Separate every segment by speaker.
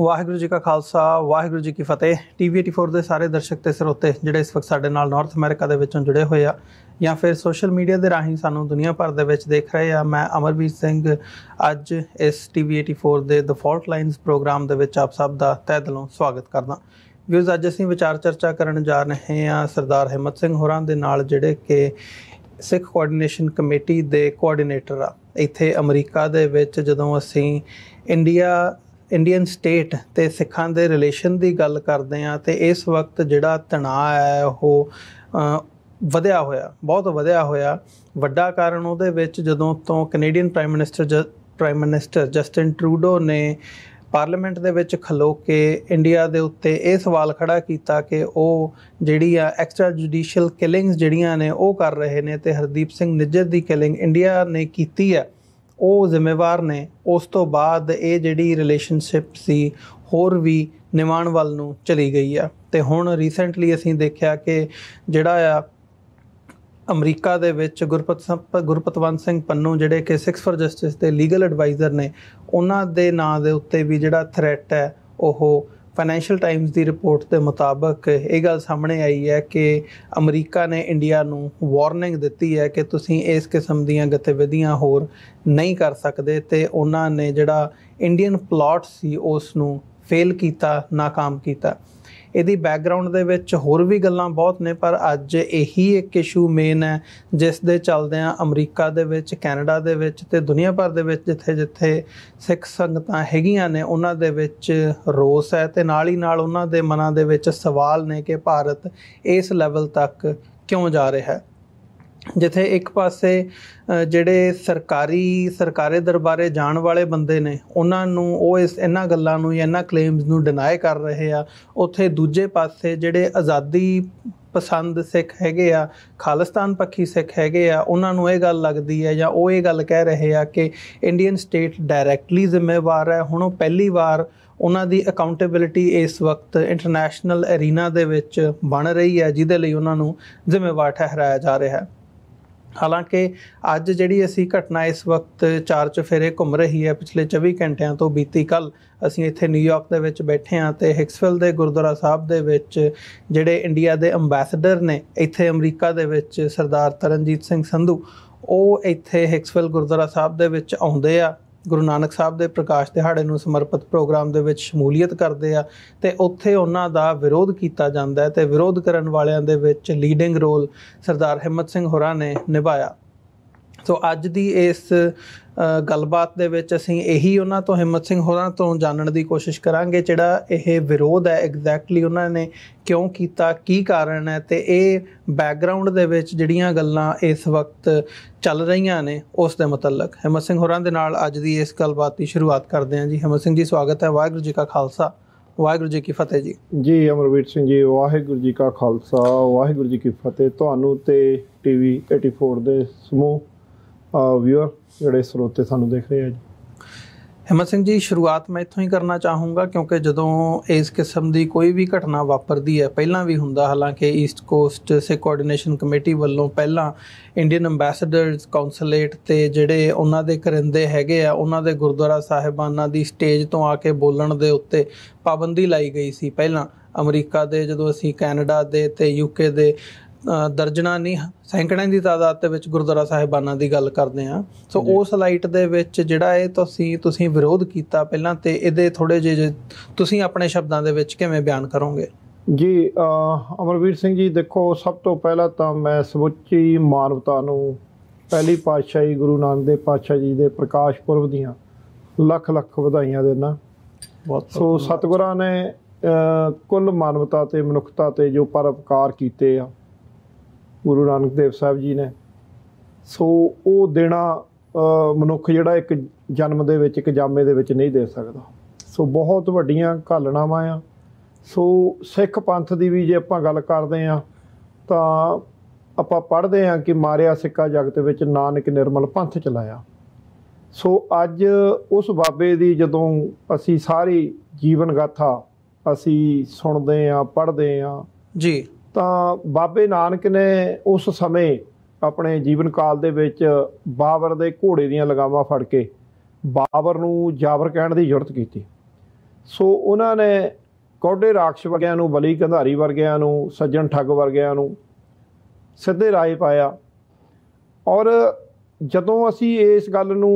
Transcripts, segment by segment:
Speaker 1: ਵਾਹਿਗੁਰੂ ਜੀ ਕਾ ਖਾਲਸਾ ਵਾਹਿਗੁਰੂ ਜੀ ਕੀ ਫਤਿਹ ਟੀਵੀ 84 ਦੇ ਸਾਰੇ ਦਰਸ਼ਕ ਤੇ ਸਰੋਤੇ ਜਿਹੜੇ ਇਸ ਵਕਤ ਸਾਡੇ ਨਾਲ ਨਾਰਥ ਅਮਰੀਕਾ ਦੇ ਵਿੱਚੋਂ ਜੁੜੇ ਹੋਏ ਆ ਜਾਂ ਫਿਰ ਸੋਸ਼ਲ ਮੀਡੀਆ ਦੇ ਰਾਹੀਂ ਸਾਨੂੰ ਦੁਨੀਆ ਭਰ ਦੇ ਵਿੱਚ ਦੇਖ ਰਹੇ ਆ ਮੈਂ ਅਮਰਵੀਰ ਸਿੰਘ ਅੱਜ ਇਸ ਟੀਵੀ 84 ਦੇ ਡਿਫਾਲਟ ਲਾਈਨਸ ਪ੍ਰੋਗਰਾਮ ਦੇ ਵਿੱਚ ਆਪ ਸਭ ਦਾ ਤਹਿ ਦਿਲੋਂ ਸਵਾਗਤ ਕਰਦਾ ਵੀਰਸ ਅੱਜ ਅਸੀਂ ਵਿਚਾਰ ਚਰਚਾ ਕਰਨ ਜਾ ਰਹੇ ਆ ਸਰਦਾਰ ਹਿੰਮਤ ਸਿੰਘ ਹੋਰਾਂ ਦੇ ਨਾਲ ਜਿਹੜੇ ਕਿ ਸਿੱਖ ਕੋਆਰਡੀਨੇਸ਼ਨ ਕਮੇਟੀ ਦੇ ਕੋਆਰਡੀਨੇਟਰ ਆ ਇੱਥੇ ਅਮਰੀਕਾ ਦੇ ਵਿੱਚ ਜਦੋਂ ਅਸੀਂ ਇੰਡੀਆ ਇੰਡੀਅਨ ਸਟੇਟ ਤੇ ਸਿੱਖਾਂ ਦੇ ਰਿਲੇਸ਼ਨ ਦੀ ਗੱਲ ਕਰਦੇ ਆ ਤੇ ਇਸ ਵਕਤ ਜਿਹੜਾ ਤਣਾਅ ਹੈ ਉਹ ਵਧਿਆ ਹੋਇਆ ਬਹੁਤ ਵਧਿਆ ਹੋਇਆ ਵੱਡਾ ਕਾਰਨ ਉਹਦੇ ਵਿੱਚ ਜਦੋਂ ਤੋਂ Canadian prime minister prime minister Justin Trudeau ਨੇ ਪਾਰਲੀਮੈਂਟ ਦੇ ਵਿੱਚ ਖਲੋ ਕੇ ਇੰਡੀਆ ਦੇ ਉੱਤੇ ਇਹ ਸਵਾਲ ਖੜਾ ਕੀਤਾ ਕਿ ਉਹ ਜਿਹੜੀ ਆ ਐਕਸਟਰਾ ਜੁਡੀਸ਼ੀਅਲ ਕਿਲਿੰਗਸ ਜਿਹੜੀਆਂ ਨੇ ਉਹ ਕਰ ਰਹੇ ਨੇ ਤੇ ਹਰਦੀਪ ਸਿੰਘ ਨਿੱਜਰ ਦੀ ਕਿਲਿੰਗ ਇੰਡੀਆ ਨੇ ਕੀਤੀ ਆ ਉਹ ਜ਼ਿੰਮੇਵਾਰ ਨੇ ਉਸ ਤੋਂ ਬਾਅਦ ਇਹ ਜਿਹੜੀ ਰਿਲੇਸ਼ਨਸ਼ਿਪ ਸੀ ਹੋਰ ਵੀ ਨਿਵਾਣ ਵੱਲ ਨੂੰ ਚਲੀ ਗਈ ਆ ਤੇ ਹੁਣ ਰੀਸੈਂਟਲੀ ਅਸੀਂ ਦੇਖਿਆ ਕਿ ਜਿਹੜਾ ਆ ਅਮਰੀਕਾ ਦੇ ਵਿੱਚ ਗੁਰਪਤ ਗੁਰਪਤਵੰਤ ਸਿੰਘ ਪੰਨੂ ਜਿਹੜੇ ਕਿ 6 ਫਰ ਜਸਟਿਸ ਦੇ ਲੀਗਲ ਐਡਵਾਈਜ਼ਰ ਨੇ ਉਹਨਾਂ ਦੇ ਨਾਂ ਦੇ ਉੱਤੇ ਵੀ ਜਿਹੜਾ ਥ੍ਰੈਟ ਹੈ ਉਹ ਫਾਈਨੈਂਸ਼ੀਅਲ ਟਾਈਮਸ ਦੀ ਰਿਪੋਰਟ ਦੇ ਮੁਤਾਬਕ ਇਹ ਗੱਲ ਸਾਹਮਣੇ ਆਈ ਹੈ ਕਿ ਅਮਰੀਕਾ ਨੇ ਇੰਡੀਆ ਨੂੰ ਵਾਰਨਿੰਗ ਦਿੱਤੀ ਹੈ ਕਿ ਤੁਸੀਂ ਇਸ ਕਿਸਮ ਦੀਆਂ ਗਤੀਵਿਧੀਆਂ ਹੋਰ ਨਹੀਂ ਕਰ ਸਕਦੇ ਤੇ ਉਹਨਾਂ ਨੇ ਜਿਹੜਾ ਇੰਡੀਅਨ ਪਲਾਟ ਸੀ ਉਸ ਨੂੰ ਫੇਲ ਕੀਤਾ ناکਾਮ ਕੀਤਾ ਇਹਦੀ ਬੈਕਗ੍ਰਾਉਂਡ ਦੇ ਵਿੱਚ ਹੋਰ ਵੀ ਗੱਲਾਂ ਬਹੁਤ ਨੇ ਪਰ ਅੱਜ ਇਹੀ ਇੱਕ ਇਸ਼ੂ ਮੇਨ ਹੈ ਜਿਸ ਦੇ ਚੱਲਦਿਆਂ ਅਮਰੀਕਾ ਦੇ ਵਿੱਚ ਕੈਨੇਡਾ ਦੇ ਵਿੱਚ ਤੇ ਦੁਨੀਆ ਭਰ ਦੇ ਵਿੱਚ ਜਿੱਥੇ-ਜਿੱਥੇ ਸਿੱਖ ਸੰਗਤਾਂ ਹੈਗੀਆਂ ਨੇ ਉਹਨਾਂ ਦੇ ਵਿੱਚ ਰੋਸ ਹੈ ਤੇ ਨਾਲ ਹੀ ਨਾਲ ਉਹਨਾਂ ਦੇ ਮਨਾਂ ਦੇ ਵਿੱਚ ਸਵਾਲ ਨੇ ਕਿ ਭਾਰਤ ਇਸ ਲੈਵਲ ਤੱਕ ਕਿਉਂ ਜਾ ਰਿਹਾ ਹੈ ਜਿੱਥੇ ਇੱਕ ਪਾਸੇ ਜਿਹੜੇ ਸਰਕਾਰੀ ਸਰਕਾਰੇ ਦਰਬਾਰੇ ਜਾਣ ਵਾਲੇ ਬੰਦੇ ਨੇ ਉਹਨਾਂ ਨੂੰ ਉਹ ਇਸ ਇਹਨਾਂ ਗੱਲਾਂ ਨੂੰ ਜਾਂ ਇਹਨਾਂ ਕਲੇਮਸ ਨੂੰ ਡਿਨਾਈ ਕਰ ਰਹੇ ਆ ਉੱਥੇ ਦੂਜੇ ਪਾਸੇ ਜਿਹੜੇ ਆਜ਼ਾਦੀ ਪਸੰਦ ਸਿੱਖ ਹੈਗੇ ਆ ਖਾਲਿਸਤਾਨ ਪੱਖੀ ਸਿੱਖ ਹੈਗੇ ਆ ਉਹਨਾਂ ਨੂੰ ਇਹ ਗੱਲ ਲੱਗਦੀ ਹੈ ਜਾਂ ਉਹ ਇਹ ਗੱਲ ਕਹਿ ਰਹੇ ਆ ਕਿ ਇੰਡੀਅਨ ਸਟੇਟ ਡਾਇਰੈਕਟਲੀ ਜ਼ਿੰਮੇਵਾਰ ਹੈ ਹੁਣ ਉਹ ਪਹਿਲੀ ਵਾਰ ਉਹਨਾਂ ਦੀ ਅਕਾਊਂਟੇਬਿਲਟੀ ਇਸ ਵਕਤ ਇੰਟਰਨੈਸ਼ਨਲ ਅਰੀਨਾ ਦੇ ਵਿੱਚ ਬਣ ਰਹੀ ਹੈ ਜਿਹਦੇ ਲਈ ਉਹਨਾਂ ਨੂੰ ਜ਼ਿੰਮੇਵਾਰ ਠਹਿਰਾਇਆ ਜਾ ਰਿਹਾ ਹੈ ਹਾਲਾਂਕਿ ਅੱਜ ਜਿਹੜੀ ਅਸੀਂ ਘਟਨਾ ਇਸ ਵਕਤ ਚਾਰ ਚਫੇਰੇ ਘੁੰਮ ਰਹੀ ਹੈ ਪਿਛਲੇ 24 ਘੰਟਿਆਂ ਤੋਂ ਬੀਤੀ ਕੱਲ ਅਸੀਂ ਇੱਥੇ ਨਿਊਯਾਰਕ ਦੇ ਵਿੱਚ ਬੈਠੇ ਹਾਂ ਤੇ ਹਿਕਸਵਿਲ ਦੇ ਗੁਰਦੁਆਰਾ ਸਾਹਿਬ ਦੇ ਵਿੱਚ ਜਿਹੜੇ ਇੰਡੀਆ ਦੇ ਐਮਬੈਸਡਰ ਨੇ ਇੱਥੇ ਅਮਰੀਕਾ ਦੇ ਵਿੱਚ ਸਰਦਾਰ ਤਰਨਜੀਤ ਸਿੰਘ ਸੰਧੂ ਉਹ ਇੱਥੇ ਹਿਕਸਵਿਲ ਗੁਰਦੁਆਰਾ ਸਾਹਿਬ ਦੇ ਵਿੱਚ ਆਉਂਦੇ ਆ ਗੁਰੂ ਨਾਨਕ ਸਾਹਿਬ ਦੇ ਪ੍ਰਕਾਸ਼ ਦਿਹਾੜੇ ਨੂੰ ਸਮਰਪਿਤ ਪ੍ਰੋਗਰਾਮ ਦੇ ਵਿੱਚ ਸ਼ਮੂਲੀਅਤ ਕਰਦੇ ਆ ਤੇ ਉੱਥੇ ਉਹਨਾਂ ਦਾ ਵਿਰੋਧ ਕੀਤਾ ਜਾਂਦਾ ਹੈ ਤੇ ਵਿਰੋਧ ਕਰਨ ਵਾਲਿਆਂ ਦੇ ਵਿੱਚ ਲੀਡਿੰਗ ਰੋਲ ਸਰਦਾਰ ਹਿੰਮਤ ਸਿੰਘ ਹੋਰਾਂ ਨੇ ਨਿਭਾਇਆ ਸੋ ਅੱਜ ਦੀ ਇਸ ਗੱਲਬਾਤ ਦੇ ਵਿੱਚ ਅਸੀਂ ਇਹੀ ਉਹਨਾਂ ਤੋਂ ਹਿੰਮਤ ਸਿੰਘ ਹੋਰਾਂ ਤੋਂ ਜਾਣਨ ਦੀ ਕੋਸ਼ਿਸ਼ ਕਰਾਂਗੇ ਜਿਹੜਾ ਇਹ ਵਿਰੋਧ ਹੈ ਐਗਜ਼ੈਕਟਲੀ ਉਹਨਾਂ ਨੇ ਕਿਉਂ ਕੀਤਾ ਕੀ ਕਾਰਨ ਹੈ ਤੇ ਇਹ ਬੈਕਗ੍ਰਾਉਂਡ ਦੇ ਵਿੱਚ ਜਿਹੜੀਆਂ ਗੱਲਾਂ ਇਸ ਵਕਤ ਚੱਲ ਰਹੀਆਂ ਨੇ ਉਸ ਦੇ ਮੁਤਲਕ ਹਿੰਮਤ ਸਿੰਘ ਹੋਰਾਂ ਦੇ ਨਾਲ ਅੱਜ ਦੀ ਇਸ ਗੱਲਬਾਤ ਦੀ ਸ਼ੁਰੂਆਤ ਕਰਦੇ ਹਾਂ ਜੀ ਹਿੰਮਤ ਸਿੰਘ ਜੀ ਸਵਾਗਤ ਹੈ ਵਾਹਿਗੁਰੂ ਜੀ ਕਾ ਖਾਲਸਾ ਵਾਹਿਗੁਰੂ ਜੀ ਕੀ ਫਤਿਹ ਜੀ
Speaker 2: ਜੀ ਅਮਰਵੀਰ ਸਿੰਘ ਜੀ ਵਾਹਿਗੁਰੂ ਜੀ ਕਾ ਖਾਲਸਾ ਵਾਹਿਗੁਰੂ ਜੀ ਕੀ ਫਤਿਹ ਤੁਹਾਨੂੰ ਤੇ ਟੀਵੀ 84 ਦੇ ਸਮੂਹ ਆ ਵੀਰ ਜਿਹੜੇ ਸਰੋਤੇ ਸਾਨੂੰ ਦੇਖ ਰਹੇ ਆ ਜੀ
Speaker 1: ਹਮਤ ਸਿੰਘ ਜੀ ਸ਼ੁਰੂਆਤ ਮੈਂ ਇੱਥੋਂ ਹੀ ਕਰਨਾ ਚਾਹੂੰਗਾ ਕਿਉਂਕਿ ਜਦੋਂ ਇਸ ਕਿਸਮ ਦੀ ਕੋਈ ਵੀ ਘਟਨਾ ਵਾਪਰਦੀ ਹੈ ਪਹਿਲਾਂ ਵੀ ਹੁੰਦਾ ਹਾਲਾਂਕਿ ਈਸਟ ਕੋਸਟ ਸੇ ਕੋਆਰਡੀਨੇਸ਼ਨ ਕਮੇਟੀ ਵੱਲੋਂ ਪਹਿਲਾਂ ਇੰਡੀਅਨ ਐਮਬੈਸਡਰਸ ਕਾਉਂਸਲੇਟ ਤੇ ਜਿਹੜੇ ਉਹਨਾਂ ਦੇ ਕਰਿੰਦੇ ਹੈਗੇ ਆ ਉਹਨਾਂ ਦੇ ਗੁਰਦੁਆਰਾ ਸਾਹਿਬਾਨਾਂ ਦੀ ਸਟੇਜ ਤੋਂ ਆ ਕੇ ਬੋਲਣ ਦੇ ਉੱਤੇ ਪਾਬੰਦੀ ਲਾਈ ਗਈ ਸੀ ਪਹਿਲਾਂ ਅਮਰੀਕਾ ਦੇ ਜਦੋਂ ਅਸੀਂ ਕੈਨੇਡਾ ਦੇ ਤੇ ਯੂਕੇ ਦੇ ਦਰਜਣਾ ਨਹੀਂ ਸੈਂਕੜਾਂ ਦੀ ਤਾਦਾਦ ਦੇ ਵਿੱਚ ਗੁਰਦੁਆਰਾ ਸਾਹਿਬਾਨਾਂ ਦੀ ਗੱਲ ਕਰਦੇ ਆ ਸੋ ਉਸ ਲਾਈਟ ਦੇ ਵਿੱਚ ਜਿਹੜਾ ਇਹ ਤੁਸੀਂ ਤੁਸੀਂ ਵਿਰੋਧ ਕੀਤਾ ਪਹਿਲਾਂ ਤੇ ਇਹਦੇ ਥੋੜੇ ਜਿਹੇ ਤੁਸੀਂ ਆਪਣੇ ਸ਼ਬਦਾਂ ਦੇ ਵਿੱਚ ਕਿਵੇਂ ਬਿਆਨ ਕਰੋਗੇ
Speaker 2: ਜੀ ਅਮਰਵੀਰ ਸਿੰਘ ਜੀ ਦੇਖੋ ਸਭ ਤੋਂ ਪਹਿਲਾਂ ਤਾਂ ਮੈਂ ਸਮੁੱਚੀ ਮਾਨਵਤਾ ਨੂੰ ਪਹਿਲੀ ਪਾਤਸ਼ਾਹੀ ਗੁਰੂ ਨਾਨਕ ਦੇਵ ਪਾਤਸ਼ਾਹ ਜੀ ਦੇ ਪ੍ਰਕਾਸ਼ ਪੁਰਬ ਦੀਆਂ ਲੱਖ ਲੱਖ ਵਧਾਈਆਂ ਦੇਣਾ ਸੋ ਸਤਿਗੁਰਾਂ ਨੇ ਕੁੱਲ ਮਾਨਵਤਾ ਤੇ ਮਨੁੱਖਤਾ ਤੇ ਜੋ ਪਰਉਪਕਾਰ ਕੀਤੇ ਆ ਗੁਰੂ ਨਾਨਕ ਦੇਵ ਸਾਹਿਬ ਜੀ ਨੇ ਸੋ ਉਹ ਦੇਣਾ ਮਨੁੱਖ ਜਿਹੜਾ ਇੱਕ ਜਨਮ ਦੇ ਵਿੱਚ ਇੱਕ ਜਾਮੇ ਦੇ ਵਿੱਚ ਨਹੀਂ ਦੇ ਸਕਦਾ ਸੋ ਬਹੁਤ ਵੱਡੀਆਂ ਘਾਲਣਾਵਾਂ ਆ ਸੋ ਸਿੱਖ ਪੰਥ ਦੀ ਵੀ ਜੇ ਆਪਾਂ ਗੱਲ ਕਰਦੇ ਆ ਤਾਂ ਆਪਾਂ ਪੜ੍ਹਦੇ ਆ ਕਿ ਮਾਰਿਆ ਸਿੱਕਾ ਜਗਤ ਵਿੱਚ ਨਾਨਕ ਨਿਰਮਲ ਪੰਥ ਚਲਾਇਆ ਸੋ ਅੱਜ ਉਸ ਬਾਬੇ ਦੀ ਜਦੋਂ ਅਸੀਂ ਸਾਰੀ ਜੀਵਨ ਗਾਥਾ ਅਸੀਂ ਸੁਣਦੇ ਆ ਪੜ੍ਹਦੇ ਆ ਜੀ ਤਾਂ ਬਾਬੇ ਨਾਨਕ ਨੇ ਉਸ ਸਮੇਂ ਆਪਣੇ ਜੀਵਨ ਕਾਲ ਦੇ ਵਿੱਚ ਬਾਬਰ ਦੇ ਘੋੜੇ ਦੀਆਂ ਲਗਾਵਾਂ ਫੜ ਕੇ ਬਾਬਰ ਨੂੰ ਜਾਬਰ ਕਹਿਣ ਦੀ ਜੁਰਤ ਕੀਤੀ ਸੋ ਉਹਨਾਂ ਨੇ ਕੋਡੇ ਰਾਖਸ਼ ਵਰਗਿਆਂ ਨੂੰ ਬਲੀ ਕੰਧਾਰੀ ਵਰਗਿਆਂ ਨੂੰ ਸੱਜਣ ਠੱਗ ਵਰਗਿਆਂ ਨੂੰ ਸਿੱਧੇ ਰਾਏ ਪਾਇਆ ਔਰ ਜਦੋਂ ਅਸੀਂ ਇਸ ਗੱਲ ਨੂੰ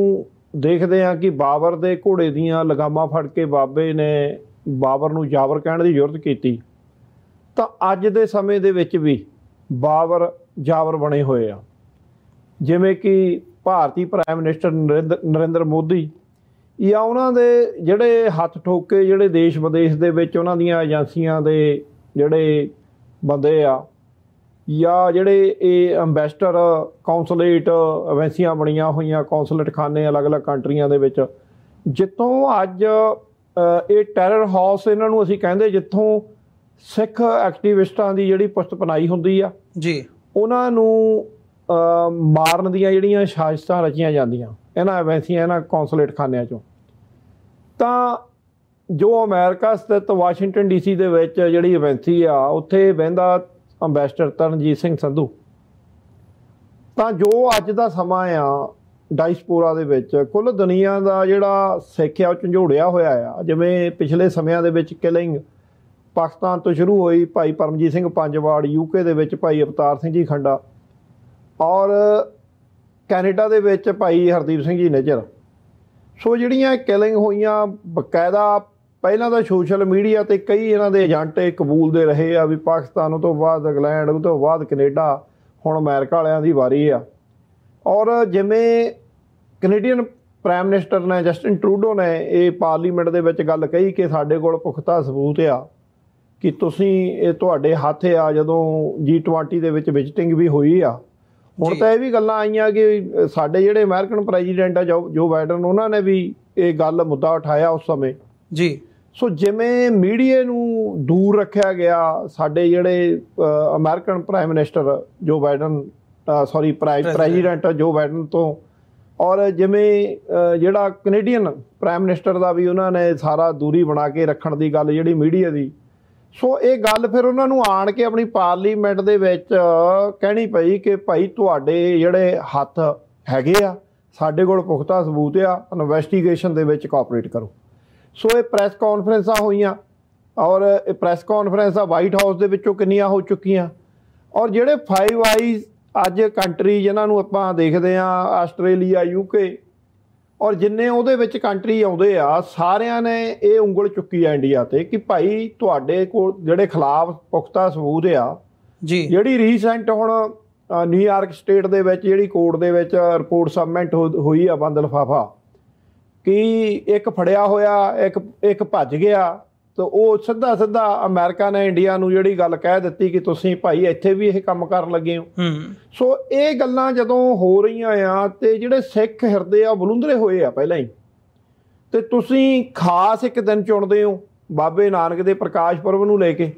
Speaker 2: ਦੇਖਦੇ ਹਾਂ ਕਿ ਬਾਬਰ ਦੇ ਘੋੜੇ ਦੀਆਂ ਲਗਾਮਾਂ ਫੜ ਕੇ ਬਾਬੇ ਨੇ ਬਾਬਰ ਨੂੰ ਜਾਬਰ ਕਹਿਣ ਦੀ ਜੁਰਤ ਕੀਤੀ ਤਾਂ ਅੱਜ ਦੇ ਸਮੇਂ ਦੇ ਵਿੱਚ ਵੀ ਬਾਬਰ ਜਾਬਰ ਬਣੇ ਹੋਏ ਆ ਜਿਵੇਂ ਕਿ ਭਾਰਤੀ ਪ੍ਰਾਈਮ ਮਿਨਿਸਟਰ ਨਰਿੰਦਰ ਮੋਦੀ ਜਾਂ ਉਹਨਾਂ ਦੇ ਜਿਹੜੇ ਹੱਥ ਠੋਕੇ ਜਿਹੜੇ ਦੇਸ਼ ਵਿਦੇਸ਼ ਦੇ ਵਿੱਚ ਉਹਨਾਂ ਦੀਆਂ ਏਜੰਸੀਆਂ ਦੇ ਜਿਹੜੇ ਬੰਦੇ ਆ ਜਾਂ ਜਿਹੜੇ ਇਹ ਐਮਬੈਸਟਰ ਕਾਉਂਸਲੇਟ ਏਜੰਸੀਆਂ ਬਣੀਆਂ ਹੋਈਆਂ ਕਾਉਂਸਲੇਟ ਖਾਨੇ ਅਲੱਗ-ਅਲੱਗ ਕੰਟਰੀਆਂ ਦੇ ਵਿੱਚ ਜਿੱਥੋਂ ਅੱਜ ਇਹ ਟੈਰਰ ਹਾਊਸ ਇਹਨਾਂ ਨੂੰ ਅਸੀਂ ਕਹਿੰਦੇ ਜਿੱਥੋਂ ਸਿੱਖ ਐਕਟਿਵਿਸਟਾਂ ਦੀ ਜਿਹੜੀ ਪੁਸਤ ਪਨਾਈ ਹੁੰਦੀ ਆ ਜੀ ਉਹਨਾਂ ਨੂੰ ਮਾਰਨ ਦੀਆਂ ਜਿਹੜੀਆਂ ਸਾਜ਼ਿਸ਼ਾਂ ਰਚੀਆਂ ਜਾਂਦੀਆਂ ਇਹਨਾਂ ਐਵੈਂਸੀਆਂ ਇਹਨਾਂ ਕੌਂਸੂਲੇਟ ਖਾਨਿਆਂ ਚੋਂ ਤਾਂ ਜੋ ਅਮਰੀਕਾ ਸਥਿਤ ਵਾਸ਼ਿੰਗਟਨ ਡੀਸੀ ਦੇ ਵਿੱਚ ਜਿਹੜੀ ਐਵੈਂਸੀ ਆ ਉੱਥੇ ਵਹਿੰਦਾ ਅੰਬੈਸਡਰ ਤਰਨਜੀਤ ਸਿੰਘ ਸੰਧੂ ਤਾਂ ਜੋ ਅੱਜ ਦਾ ਸਮਾਂ ਆ ਡਾਈਸਪੋਰਾ ਦੇ ਵਿੱਚ ਕੁੱਲ ਦੁਨੀਆ ਦਾ ਜਿਹੜਾ ਸਿੱਖਿਆ ਆ ਝੰਡੋੜਿਆ ਹੋਇਆ ਆ ਜਿਵੇਂ ਪਿਛਲੇ ਸਮਿਆਂ ਦੇ ਵਿੱਚ ਕਿਲਿੰਗ ਪਾਕਿਸਤਾਨ ਤੋਂ ਸ਼ੁਰੂ ਹੋਈ ਭਾਈ ਪਰਮਜੀਤ ਸਿੰਘ ਪੰਜਵਾੜ ਯੂਕੇ ਦੇ ਵਿੱਚ ਭਾਈ ਅਵਤਾਰ ਸਿੰਘ ਜੀ ਖੰਡਾ ਔਰ ਕੈਨੇਡਾ ਦੇ ਵਿੱਚ ਭਾਈ ਹਰਦੀਪ ਸਿੰਘ ਜੀ ਨੇਜਰ ਸੋ ਜਿਹੜੀਆਂ ਕਿਲਿੰਗ ਹੋਈਆਂ ਬਕਾਇਦਾ ਪਹਿਲਾਂ ਤਾਂ ਸੋਸ਼ਲ ਮੀਡੀਆ ਤੇ ਕਈ ਇਹਨਾਂ ਦੇ ਏਜੰਟ ਦੇ ਰਹੇ ਆ ਵੀ ਪਾਕਿਸਤਾਨ ਤੋਂ ਬਾਅਦ ਇੰਗਲੈਂਡ ਉਹ ਤੋਂ ਬਾਅਦ ਕੈਨੇਡਾ ਹੁਣ ਅਮਰੀਕਾ ਵਾਲਿਆਂ ਦੀ ਵਾਰੀ ਆ ਔਰ ਜਿਵੇਂ ਕੈਨੇਡੀਅਨ ਪ੍ਰਾਈਮ ਮਿਨਿਸਟਰ ਨੇ ਜਸਟਿਨ ਟਰੂਡੋ ਨੇ ਇਹ ਪਾਰਲੀਮੈਂਟ ਦੇ ਵਿੱਚ ਗੱਲ ਕਹੀ ਕਿ ਸਾਡੇ ਕੋਲ ਪੁਖਤਾ ਸਬੂਤ ਆ ਕਿ ਤੁਸੀਂ ਇਹ ਤੁਹਾਡੇ ਹੱਥ ਆ ਜਦੋਂ G20 ਦੇ ਵਿੱਚ ਵਿਜ਼ਿਟਿੰਗ ਵੀ ਹੋਈ ਆ ਹੁਣ ਤਾਂ ਇਹ ਵੀ ਗੱਲਾਂ ਆਈਆਂ ਕਿ ਸਾਡੇ ਜਿਹੜੇ ਅਮਰੀਕਨ ਪ੍ਰੈਜ਼ੀਡੈਂਟ ਆ ਜੋ ਬਾਈਡਨ ਉਹਨਾਂ ਨੇ ਵੀ ਇਹ ਗੱਲ ਮੁੱਦਾ ਉਠਾਇਆ ਉਸ ਸਮੇਂ ਜੀ ਸੋ ਜਿਵੇਂ ਮੀਡੀਆ ਨੂੰ ਦੂਰ ਰੱਖਿਆ ਗਿਆ ਸਾਡੇ ਜਿਹੜੇ American prime minister Joe Biden sorry president Joe Biden ਤੋਂ ਔਰ ਜਿਵੇਂ ਜਿਹੜਾ ਕੈਨੇਡੀਅਨ ਪ੍ਰਾਈਮ ਮਿਨਿਸਟਰ ਦਾ ਵੀ ਉਹਨਾਂ ਨੇ ਸਾਰਾ ਦੂਰੀ ਬਣਾ ਕੇ ਰੱਖਣ ਦੀ ਗੱਲ ਜਿਹੜੀ ਮੀਡੀਆ ਦੀ ਸੋ ਇਹ ਗੱਲ ਫਿਰ ਉਹਨਾਂ ਨੂੰ ਆਣ ਕੇ ਆਪਣੀ ਪਾਰਲੀਮੈਂਟ ਦੇ ਵਿੱਚ ਕਹਿਣੀ ਪਈ ਕਿ ਭਾਈ ਤੁਹਾਡੇ ਜਿਹੜੇ ਹੱਥ ਹੈਗੇ ਆ ਸਾਡੇ ਕੋਲ ਪੁਖਤਾ ਸਬੂਤ ਆ ਇਨਵੈਸਟੀਗੇਸ਼ਨ ਦੇ ਵਿੱਚ ਕੋਆਪਰੇਟ ਕਰੋ ਸੋ ਇਹ ਪ੍ਰੈਸ ਕਾਨਫਰੰਸਾਂ ਹੋਈਆਂ ਔਰ ਇਹ ਪ੍ਰੈਸ ਕਾਨਫਰੰਸਾਂ ਵਾਈਟ ਹਾਊਸ ਦੇ ਵਿੱਚੋਂ ਕਿੰਨੀਆਂ ਹੋ ਚੁੱਕੀਆਂ ਔਰ ਜਿਹੜੇ 5 ਆਈਜ਼ ਅੱਜ ਕੰਟਰੀ ਜਿਨ੍ਹਾਂ ਨੂੰ ਆਪਾਂ ਦੇਖਦੇ ਆ ਆਸਟ੍ਰੇਲੀਆ ਯੂਕੇ ਔਰ ਜਿੰਨੇ ਉਹਦੇ ਵਿੱਚ ਕੰਟਰੀ ਆਉਂਦੇ ਆ ਸਾਰਿਆਂ ਨੇ ਇਹ ਉਂਗਲ ਚੁੱਕੀ ਆ ਇੰਡੀਆ ਤੇ ਕਿ ਭਾਈ ਤੁਹਾਡੇ ਕੋਲ ਜਿਹੜੇ ਖਿਲਾਫ ਪੁਖਤਾ ਸਬੂਤ ਆ ਜੀ ਜਿਹੜੀ ਰੀਸੈਂਟ ਹੁਣ ਨਿਊਯਾਰਕ ਸਟੇਟ ਦੇ ਵਿੱਚ ਜਿਹੜੀ ਕੋਰਟ ਦੇ ਵਿੱਚ ਰਿਪੋਰਟ ਸਬਮਿਟ ਹੋਈ ਆ ਬੰਦ ਲਫਾਫਾ ਕਿ ਇੱਕ ਫੜਿਆ ਹੋਇਆ ਇੱਕ ਇੱਕ ਭੱਜ ਗਿਆ ਤੋ ਉਹ ਸਿੱਧਾ ਸਿੱਧਾ ਅਮਰੀਕਾ ਨੇ ਇੰਡੀਆ ਨੂੰ ਜਿਹੜੀ ਗੱਲ ਕਹਿ ਦਿੱਤੀ ਕਿ ਤੁਸੀਂ ਭਾਈ ਇੱਥੇ ਵੀ ਇਹ ਕੰਮ ਕਰਨ ਲੱਗੇ ਹੋ ਸੋ ਇਹ ਗੱਲਾਂ ਜਦੋਂ ਹੋ ਰਹੀਆਂ ਆ ਤੇ ਜਿਹੜੇ ਸਿੱਖ ਹਿਰਦੇ ਆ ਬਲੁੰਦਰੇ ਹੋਏ ਆ ਪਹਿਲਾਂ ਹੀ ਤੇ ਤੁਸੀਂ ਖਾਸ ਇੱਕ ਦਿਨ ਚੁਣਦੇ ਹੋ ਬਾਬੇ ਨਾਨਕ ਦੇ ਪ੍ਰਕਾਸ਼ ਪੁਰਬ ਨੂੰ ਲੈ ਕੇ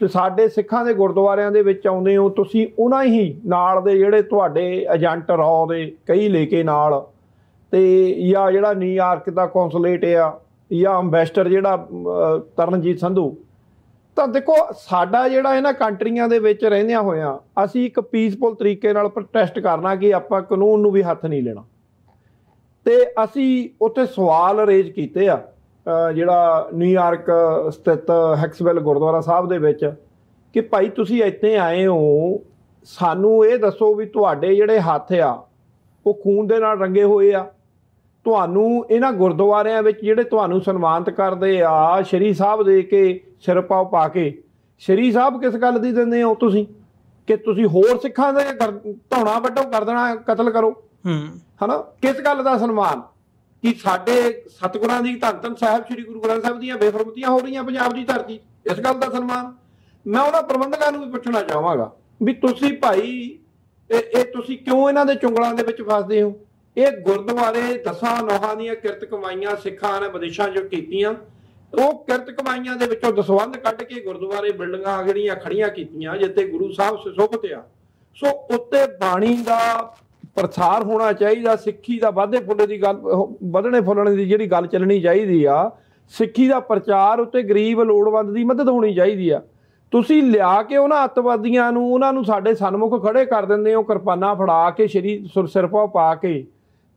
Speaker 2: ਤੇ ਸਾਡੇ ਸਿੱਖਾਂ ਦੇ ਗੁਰਦੁਆਰਿਆਂ ਦੇ ਵਿੱਚ ਆਉਂਦੇ ਹੋ ਤੁਸੀਂ ਉਹਨਾਂ ਹੀ ਨਾਲ ਦੇ ਜਿਹੜੇ ਤੁਹਾਡੇ ਏਜੰਟ ਰੌ ਦੇ ਕਈ ਲੈ ਕੇ ਨਾਲ ਤੇ ਜਾਂ ਜਿਹੜਾ ਨਿਊਯਾਰਕ ਦਾ ਕੌਂਸੂਲੇਟ ਆ ਜਾਂ ਅੰਬੈਸਡਰ ਜਿਹੜਾ ਤਰਨਜੀਤ ਸੰਧੂ ਤਾਂ ਦੇਖੋ ਸਾਡਾ ਜਿਹੜਾ ਇਹਨਾਂ ਕੰਟਰੀਆਂ ਦੇ ਵਿੱਚ ਰਹਿੰਦਿਆਂ ਹੋਇਆ ਅਸੀਂ ਇੱਕ ਪੀਸਫੁਲ ਤਰੀਕੇ ਨਾਲ ਪ੍ਰੋਟੈਸਟ ਕਰਨਾ ਕਿ ਆਪਾਂ ਕਾਨੂੰਨ ਨੂੰ ਵੀ ਹੱਥ ਨਹੀਂ ਲੈਣਾ ਤੇ ਅਸੀਂ ਉੱਥੇ ਸਵਾਲ ਰੇਜ ਕੀਤੇ ਆ ਜਿਹੜਾ ਨਿਊਯਾਰਕ ਸਥਿਤ ਹੈਕਸਵੈਲ ਗੁਰਦੁਆਰਾ ਸਾਹਿਬ ਦੇ ਵਿੱਚ ਕਿ ਭਾਈ ਤੁਸੀਂ ਇੱਥੇ ਆਏ ਹੋ ਸਾਨੂੰ ਇਹ ਦੱਸੋ ਵੀ ਤੁਹਾਡੇ ਜਿਹੜੇ ਹੱਥ ਆ ਉਹ ਖੂਨ ਦੇ ਨਾਲ ਰੰਗੇ ਹੋਏ ਆ ਤੁਹਾਨੂੰ ਇਹਨਾਂ ਗੁਰਦੁਆਰਿਆਂ ਵਿੱਚ ਜਿਹੜੇ ਤੁਹਾਨੂੰ ਸਨਮਾਨਿਤ ਕਰਦੇ ਆ ਸ਼੍ਰੀ ਸਾਹਿਬ ਦੇ ਕੇ ਸਿਰ ਪਾਉ ਪਾ ਕੇ ਸ਼੍ਰੀ ਸਾਹਿਬ ਕਿਸ ਗੱਲ ਦੀ ਦਿੰਦੇ ਹੋ ਤੁਸੀਂ ਕਿ ਤੁਸੀਂ ਹੋਰ ਸਿੱਖਾਂ ਦਾ ਧੌਣਾ ਵੱਡੋ ਕਰ ਦੇਣਾ ਕਤਲ ਕਰੋ ਹਾਂ ਹਨਾ ਕਿਸ ਗੱਲ ਦਾ ਸਨਮਾਨ ਕਿ ਸਾਡੇ ਸਤਿਗੁਰਾਂ ਦੀ ਧੰਨ ਧੰਨ ਸਾਹਿਬ ਸ੍ਰੀ ਗੁਰੂ ਗ੍ਰੰਥ ਸਾਹਿਬ ਦੀਆਂ ਬੇਫਰਮਤੀਆਂ ਹੋ ਰਹੀਆਂ ਪੰਜਾਬ ਦੀ ਧਰਤੀ ਇਸ ਗੱਲ ਦਾ ਸਨਮਾਨ ਮੈਂ ਉਹਨਾਂ ਪ੍ਰਬੰਧਕਾਂ ਨੂੰ ਵੀ ਪੁੱਛਣਾ ਚਾਹਾਂਗਾ ਵੀ ਤੁਸੀਂ ਭਾਈ ਇਹ ਤੁਸੀਂ ਕਿਉਂ ਇਹਨਾਂ ਦੇ ਚੁੰਗਲਾਂ ਦੇ ਵਿੱਚ ਫਸਦੇ ਹੋ ਇਹ ਗੁਰਦੁਆਰੇ ਦਸਾਂ ਨੋਹਾਂ ਦੀਆਂ ਕਿਰਤ ਕਮਾਈਆਂ ਸਿੱਖਾਂ ਨੇ ਵਿਦੇਸ਼ਾਂ ਜੋ ਕੀਤੀਆਂ ਉਹ ਕਿਰਤ ਕਮਾਈਆਂ ਦੇ ਵਿੱਚੋਂ ਦਸਵੰਧ ਕੱਢ ਕੇ ਗੁਰਦੁਆਰੇ ਬਿਲਡਿੰਗਾਂ ਅਗੜੀਆਂ ਖੜੀਆਂ ਕੀਤੀਆਂ ਜਿੱਥੇ ਗੁਰੂ ਸਾਹਿਬ ਸੁਸ਼ੋਭਿਤ ਆ ਸੋ ਉੱਤੇ ਬਾਣੀ ਦਾ ਪ੍ਰਸਾਰ ਹੋਣਾ ਚਾਹੀਦਾ ਸਿੱਖੀ ਦਾ ਵਾਧੇ ਫੁੱਲੇ ਦੀ ਗੱਲ ਵਧਣੇ ਫੁੱਲਣ ਦੀ ਜਿਹੜੀ ਗੱਲ ਚੱਲਣੀ ਚਾਹੀਦੀ ਆ ਸਿੱਖੀ ਦਾ ਪ੍ਰਚਾਰ ਉੱਤੇ ਗਰੀਬ ਲੋੜਵੰਦ ਦੀ ਮਦਦ ਹੋਣੀ ਚਾਹੀਦੀ ਆ ਤੁਸੀਂ ਲਿਆ ਕੇ ਉਹਨਾਂ ਅੱਤਵਾਦੀਆਂ ਨੂੰ ਉਹਨਾਂ ਨੂੰ ਸਾਡੇ ਸਨਮੁਖ ਖੜੇ ਕਰ ਦਿੰਦੇ ਹੋ ਕਿਰਪਾਨਾ ਫੜਾ ਕੇ ਸ਼੍ਰੀ ਸੁਰਸਿਰਪਾ ਪਾ ਕੇ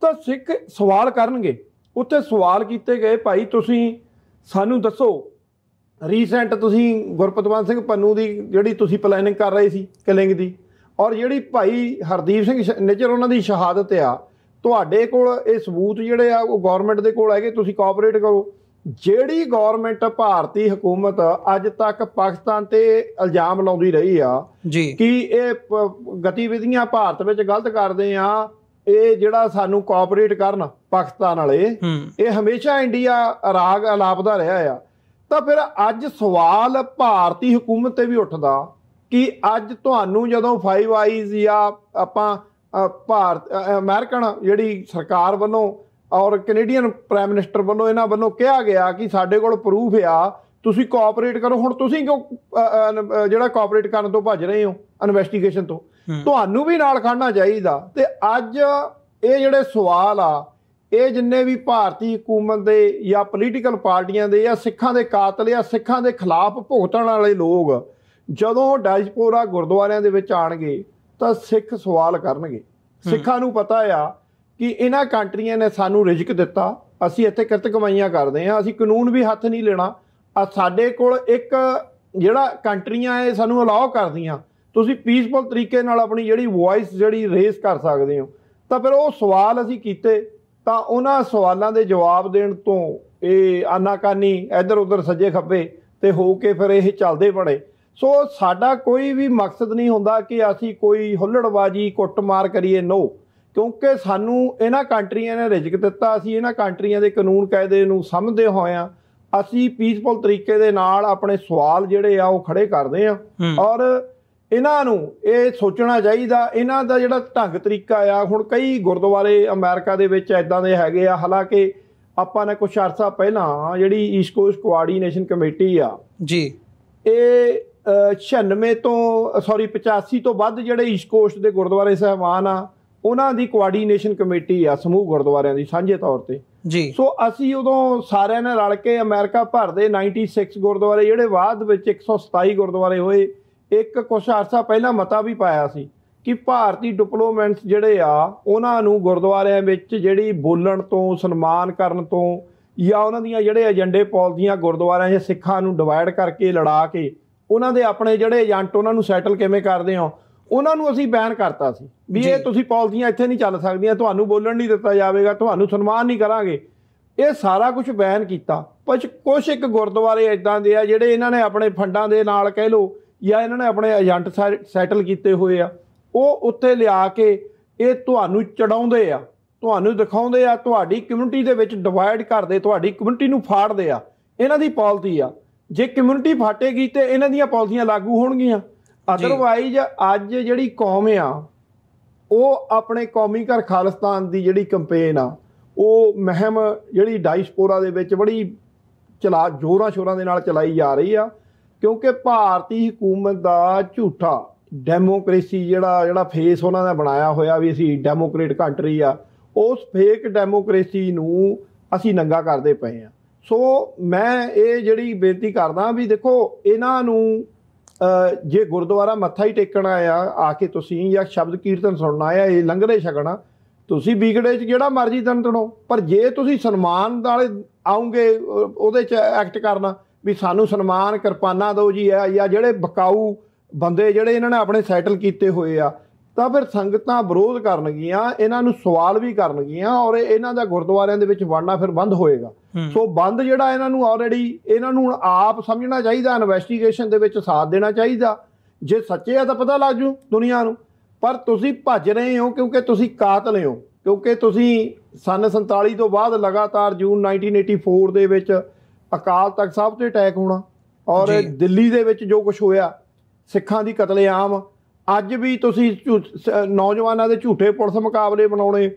Speaker 2: ਤਾਂ ਸਿੱਖ ਸਵਾਲ ਕਰਨਗੇ ਉੱਥੇ ਸਵਾਲ ਕੀਤੇ ਗਏ ਭਾਈ ਤੁਸੀਂ ਸਾਨੂੰ ਦੱਸੋ ਰੀਸੈਂਟ ਤੁਸੀਂ ਗੁਰਪਤਵੰਤ ਸਿੰਘ ਪੰਨੂ ਦੀ ਜਿਹੜੀ ਤੁਸੀਂ ਪਲੈਨਿੰਗ ਕਰ ਰਹੇ ਸੀ ਕਿਲਿੰਗ ਦੀ ਔਰ ਜਿਹੜੀ ਭਾਈ ਹਰਦੀਪ ਸਿੰਘ ਨਿਜਰ ਉਹਨਾਂ ਦੀ ਸ਼ਹਾਦਤ ਆ ਤੁਹਾਡੇ ਕੋਲ ਇਹ ਸਬੂਤ ਜਿਹੜੇ ਆ ਉਹ ਗਵਰਨਮੈਂਟ ਦੇ ਕੋਲ ਹੈਗੇ ਤੁਸੀਂ ਕੋਆਪਰੇਟ ਕਰੋ ਜਿਹੜੀ ਗਵਰਨਮੈਂਟ ਭਾਰਤੀ ਹਕੂਮਤ ਅੱਜ ਤੱਕ ਪਾਕਿਸਤਾਨ ਤੇ ਇਲਜ਼ਾਮ ਲਾਉਂਦੀ ਰਹੀ ਆ ਕਿ ਇਹ ਗਤੀਵਿਧੀਆਂ ਭਾਰਤ ਵਿੱਚ ਗਲਤ ਕਰਦੇ ਆ ਇਹ ਜਿਹੜਾ ਸਾਨੂੰ ਕੋਆਪਰੇਟ ਕਰਨ ਪਾਕਿਸਤਾਨ ਵਾਲੇ ਇਹ ਹਮੇਸ਼ਾ ਇੰਡੀਆ ਰਾਗ ਆਲਾਪਦਾ ਰਿਹਾ ਆ ਤਾਂ ਫਿਰ ਅੱਜ ਸਵਾਲ ਭਾਰਤੀ ਹਕੂਮਤ ਤੇ ਵੀ ਉੱਠਦਾ ਕਿ ਅੱਜ ਤੁਹਾਨੂੰ ਜਦੋਂ ਫਾਈਵ ਆਈਜ਼ ਜਾਂ ਆਪਾਂ ਭਾਰਤ ਅਮਰੀਕਨ ਜਿਹੜੀ ਸਰਕਾਰ ਵੱਲੋਂ ਔਰ ਕੈਨੇਡੀਅਨ ਪ੍ਰਾਈਮ ਮਿਨਿਸਟਰ ਵੱਲੋਂ ਇਹਨਾਂ ਵੱਲੋਂ ਕਿਹਾ ਗਿਆ ਕਿ ਸਾਡੇ ਕੋਲ ਪ੍ਰੂਫ ਆ ਤੁਸੀਂ ਕੋਆਪਰੇਟ ਕਰੋ ਹੁਣ ਤੁਸੀਂ ਕਿਉਂ ਜਿਹੜਾ ਕੋਆਪਰੇਟ ਕਰਨ ਤੋਂ ਭੱਜ ਰਹੇ ਹੋ ਇਨਵੈਸਟੀਗੇਸ਼ਨ ਤੋਂ ਤੁਹਾਨੂੰ ਵੀ ਨਾਲ ਖੜਨਾ ਚਾਹੀਦਾ ਤੇ ਅੱਜ ਇਹ ਜਿਹੜੇ ਸਵਾਲ ਆ ਇਹ ਜਿੰਨੇ ਵੀ ਭਾਰਤੀ ਹਕੂਮਤ ਦੇ ਜਾਂ ਪੋਲੀਟੀਕਲ ਪਾਰਟੀਆਂ ਦੇ ਜਾਂ ਸਿੱਖਾਂ ਦੇ ਕਾਤਲ ਜਾਂ ਸਿੱਖਾਂ ਦੇ ਖਿਲਾਫ ਭੁਗਤਣ ਵਾਲੇ ਲੋਕ ਜਦੋਂ ਡਾਇਸਪੋਰਾ ਗੁਰਦੁਆਰਿਆਂ ਦੇ ਵਿੱਚ ਆਣਗੇ ਤਾਂ ਸਿੱਖ ਸਵਾਲ ਕਰਨਗੇ ਸਿੱਖਾਂ ਨੂੰ ਪਤਾ ਆ ਕਿ ਇਹਨਾਂ ਕੰਟਰੀਆਂ ਨੇ ਸਾਨੂੰ ਰਿਜਕ ਦਿੱਤਾ ਅਸੀਂ ਇੱਥੇ ਕਿਰਤ ਕਮਾਈਆਂ ਕਰਦੇ ਆ ਅਸੀਂ ਕਾਨੂੰਨ ਵੀ ਹੱਥ ਨਹੀਂ ਲੈਣਾ ਆ ਸਾਡੇ ਕੋਲ ਇੱਕ ਜਿਹੜਾ ਕੰਟਰੀਆਂ ਇਹ ਸਾਨੂੰ ਅਲਾਉ ਕਰਦੀਆਂ ਤੁਸੀਂ ਪੀਸਫੁਲ ਤਰੀਕੇ ਨਾਲ ਆਪਣੀ ਜਿਹੜੀ ਵੌਇਸ ਜਿਹੜੀ ਰੇਸ ਕਰ ਸਕਦੇ ਹੋ ਤਾਂ ਫਿਰ ਉਹ ਸਵਾਲ ਅਸੀਂ ਕੀਤੇ ਤਾਂ ਉਹਨਾਂ ਸਵਾਲਾਂ ਦੇ ਜਵਾਬ ਦੇਣ ਤੋਂ ਇਹ ਆਨਾਕਾਨੀ ਇੱਧਰ ਉੱਧਰ ਸੱਜੇ ਖੱਬੇ ਤੇ ਹੋ ਕੇ ਫਿਰ ਇਹ ਚੱਲਦੇ ਪੜੇ ਸੋ ਸਾਡਾ ਕੋਈ ਵੀ ਮਕਸਦ ਨਹੀਂ ਹੁੰਦਾ ਕਿ ਅਸੀਂ ਕੋਈ ਹੁੱਲੜਬਾਜੀ ਕੁੱਟਮਾਰ ਕਰੀਏ ਨੋ ਕਿਉਂਕਿ ਸਾਨੂੰ ਇਹਨਾਂ ਕੰਟਰੀਆਂ ਨੇ ਰਿਜਕ ਦਿੱਤਾ ਅਸੀਂ ਇਹਨਾਂ ਕੰਟਰੀਆਂ ਦੇ ਕਾਨੂੰਨ ਕਾਇਦੇ ਨੂੰ ਸਮਝਦੇ ਆ ਅਸੀਂ ਪੀਸਫੁਲ ਤਰੀਕੇ ਦੇ ਨਾਲ ਆਪਣੇ ਸਵਾਲ ਜਿਹੜੇ ਆ ਉਹ ਖੜੇ ਕਰਦੇ ਆ ਔਰ ਇਹਨਾਂ ਨੂੰ ਇਹ ਸੋਚਣਾ ਚਾਹੀਦਾ ਇਹਨਾਂ ਦਾ ਜਿਹੜਾ ਢੰਗ ਤਰੀਕਾ ਆ ਹੁਣ ਕਈ ਗੁਰਦੁਆਰੇ ਅਮਰੀਕਾ ਦੇ ਵਿੱਚ ਐਦਾਂ ਦੇ ਹੈਗੇ ਆ ਹਾਲਾਂਕਿ ਆਪਾਂ ਨੇ ਕੁਝ ਅਰਸਾ ਪਹਿਲਾਂ ਜਿਹੜੀ ਈਸਟ ਕੋਸਟ ਕੋਆਰਡੀਨੇਸ਼ਨ ਕਮੇਟੀ ਆ ਜੀ ਇਹ 96 ਤੋਂ ਸੌਰੀ 85 ਤੋਂ ਵੱਧ ਜਿਹੜੇ ਈਸਟ ਕੋਸਟ ਦੇ ਗੁਰਦੁਆਰੇ ਸਹਿਬਾਨ ਆ ਉਹਨਾਂ ਦੀ ਕੋਆਰਡੀਨੇਸ਼ਨ ਕਮੇਟੀ ਆ ਸਮੂਹ ਗੁਰਦੁਆਰਿਆਂ ਦੀ ਸਾਂਝੇ ਤੌਰ ਤੇ ਜੀ ਸੋ ਅਸੀਂ ਉਦੋਂ ਸਾਰਿਆਂ ਨੇ ਰਲ ਕੇ ਅਮਰੀਕਾ ਭਰ ਦੇ 96 ਗੁਰਦੁਆਰੇ ਜਿਹੜੇ ਬਾਅਦ ਵਿੱਚ 127 ਗੁਰਦੁਆਰੇ ਹੋਏ ਇੱਕ ਕੁਝ ਅਰਸਾ ਪਹਿਲਾਂ ਮਤਾ ਵੀ ਪਾਇਆ ਸੀ ਕਿ ਭਾਰਤੀ ਡਿਪਲੋਮੈਂਟਸ ਜਿਹੜੇ ਆ ਉਹਨਾਂ ਨੂੰ ਗੁਰਦੁਆਰਿਆਂ ਵਿੱਚ ਜਿਹੜੀ ਬੋਲਣ ਤੋਂ ਸਨਮਾਨ ਕਰਨ ਤੋਂ ਜਾਂ ਉਹਨਾਂ ਦੀਆਂ ਜਿਹੜੇ ਏਜੰਡੇ ਪਾਲਦੀਆਂ ਗੁਰਦੁਆਰਿਆਂ 'ਚ ਸਿੱਖਾਂ ਨੂੰ ਡਿਵਾਈਡ ਕਰਕੇ ਲੜਾ ਕੇ ਉਹਨਾਂ ਦੇ ਆਪਣੇ ਜਿਹੜੇ ਏਜੰਟ ਉਹਨਾਂ ਨੂੰ ਸੈਟਲ ਕਿਵੇਂ ਕਰਦੇ ਹੋ ਉਹਨਾਂ ਨੂੰ ਅਸੀਂ ਬੈਨ ਕਰਤਾ ਸੀ ਵੀ ਇਹ ਤੁਸੀਂ ਪਾਲਸੀਆਂ ਇੱਥੇ ਨਹੀਂ ਚੱਲ ਸਕਦੀਆਂ ਤੁਹਾਨੂੰ ਬੋਲਣ ਨਹੀਂ ਦਿੱਤਾ ਜਾਵੇਗਾ ਤੁਹਾਨੂੰ ਸਨਮਾਨ ਨਹੀਂ ਕਰਾਂਗੇ ਇਹ ਸਾਰਾ ਕੁਝ ਬੈਨ ਕੀਤਾ ਪਰ ਕੁਝ ਇੱਕ ਗੁਰਦੁਆਰੇ ਇਦਾਂ ਦੇ ਆ ਜਿਹੜੇ ਇਹਨਾਂ ਨੇ ਆਪਣੇ ਫੰਡਾਂ ਦੇ ਨਾਲ ਕਹਿ ਲੋ ਜਾਂ ਇਹਨਾਂ ਨੇ ਆਪਣੇ ਏਜੰਟ ਸੈਟਲ ਕੀਤੇ ਹੋਏ ਆ ਉਹ ਉੱਥੇ ਲਿਆ ਕੇ ਇਹ ਤੁਹਾਨੂੰ ਚੜਾਉਂਦੇ ਆ ਤੁਹਾਨੂੰ ਦਿਖਾਉਂਦੇ ਆ ਤੁਹਾਡੀ ਕਮਿਊਨਿਟੀ ਦੇ ਵਿੱਚ ਡਿਵਾਈਡ ਕਰਦੇ ਤੁਹਾਡੀ ਕਮਿਊਨਿਟੀ ਨੂੰ ਫਾੜਦੇ ਆ ਇਹਨਾਂ ਦੀ ਪਾਲਿਸੀ ਆ ਜੇ ਕਮਿਊਨਿਟੀ ਫਾਟੇਗੀ ਤੇ ਇਹਨਾਂ ਦੀਆਂ ਪਾਲਿਸੀਆਂ ਲਾਗੂ ਹੋਣਗੀਆਂ ਅਦਰਵਾਈਜ਼ ਅੱਜ ਜਿਹੜੀ ਕੌਮ ਆ ਉਹ ਆਪਣੇ ਕੌਮੀ ਘਰ ਖਾਲਿਸਤਾਨ ਦੀ ਜਿਹੜੀ ਕੈਂਪੇਨ ਆ ਉਹ ਮਹਿਮ ਜਿਹੜੀ ਡਾਈਸਪੋਰਾ ਦੇ ਵਿੱਚ ਬੜੀ ਚਲਾ ਜੋਰਾਂ ਸ਼ੋਰਾਂ ਦੇ ਨਾਲ ਚਲਾਈ ਜਾ ਰਹੀ ਆ ਕਿਉਂਕਿ ਭਾਰਤੀ ਹਕੂਮਤ ਦਾ ਝੂਠਾ ਡੈਮੋਕ੍ਰੇਸੀ ਜਿਹੜਾ ਜਿਹੜਾ ਫੇਸ ਉਹਨਾਂ ਨੇ ਬਣਾਇਆ ਹੋਇਆ ਵੀ ਅਸੀਂ ਡੈਮੋਕ੍ਰੇਟ ਕੰਟਰੀ ਆ ਉਸ ਫੇਕ ਡੈਮੋਕ੍ਰੇਸੀ ਨੂੰ ਅਸੀਂ ਨੰਗਾ ਕਰਦੇ ਪਏ ਆ ਸੋ ਮੈਂ ਇਹ ਜਿਹੜੀ ਬੇਨਤੀ ਕਰਦਾ ਵੀ ਦੇਖੋ ਇਹਨਾਂ ਨੂੰ ਜੇ ਗੁਰਦੁਆਰਾ ਮੱਥਾ ਹੀ ਟੇਕਣਾ ਆ ਆ ਕੇ ਤੁਸੀਂ ਜਾਂ ਸ਼ਬਦ ਕੀਰਤਨ ਸੁਣਨਾ ਆ ਇਹ ਲੰਗਰੇ ਛਕਣਾ ਤੁਸੀਂ ਬੀਗੜੇ 'ਚ ਜਿਹੜਾ ਮਰਜ਼ੀ ਤਣ ਤਣੋ ਪਰ ਜੇ ਤੁਸੀਂ ਸਨਮਾਨ ਵਾਲੇ ਆਉਂਗੇ ਉਹਦੇ 'ਚ ਐਕਟ ਕਰਨਾ ਵੀ ਸਾਨੂੰ ਸਨਮਾਨ ਕਿਰਪਾਨਾਂ ਦਿਓ ਜੀ ਆ ਜਾਂ ਜਿਹੜੇ ਬਕਾਊ ਬੰਦੇ ਜਿਹੜੇ ਇਹਨਾਂ ਨੇ ਆਪਣੇ ਸੈਟਲ ਕੀਤੇ ਹੋਏ ਆ ਤਾਂ ਫਿਰ ਸੰਗਤਾਂ ਵਿਰੋਧ ਕਰਨਗੀਆਂ ਇਹਨਾਂ ਨੂੰ ਸਵਾਲ ਵੀ ਕਰਨਗੀਆਂ ਔਰ ਇਹਨਾਂ ਦਾ ਗੁਰਦੁਆਰਿਆਂ ਦੇ ਵਿੱਚ ਵੜਨਾ ਫਿਰ ਬੰਦ ਹੋਏਗਾ ਸੋ ਬੰਦ ਜਿਹੜਾ ਇਹਨਾਂ ਨੂੰ ਆਲਰੇਡੀ ਇਹਨਾਂ ਨੂੰ ਆਪ ਸਮਝਣਾ ਚਾਹੀਦਾ ਇਨਵੈਸਟੀਗੇਸ਼ਨ ਦੇ ਵਿੱਚ ਸਾਥ ਦੇਣਾ ਚਾਹੀਦਾ ਜੇ ਸੱਚੇ ਆ ਤਾਂ ਪਤਾ ਲੱਗ ਜੂ ਦੁਨੀਆ ਨੂੰ ਪਰ ਤੁਸੀਂ ਭੱਜ ਰਹੇ ਹੋ ਕਿਉਂਕਿ ਤੁਸੀਂ ਕਾਤਲ ਹੋ ਕਿਉਂਕਿ ਤੁਸੀਂ ਸਨ 47 ਤੋਂ ਬਾਅਦ ਲਗਾਤਾਰ ਜੂਨ 1984 ਦੇ ਵਿੱਚ ਅਕਾਲ ਤਖਤ ਸਾਹਿਬ ਤੇ ਅਟੈਕ ਹੋਣਾ ਔਰ ਦਿੱਲੀ ਦੇ ਵਿੱਚ ਜੋ ਕੁਝ ਹੋਇਆ ਸਿੱਖਾਂ ਦੀ ਕਤਲੇਆਮ ਅੱਜ ਵੀ ਤੁਸੀਂ ਨੌਜਵਾਨਾਂ ਦੇ ਝੂਠੇ ਪੁਲਿਸ ਮੁਕਾਬਲੇ ਬਣਾਉਣੇ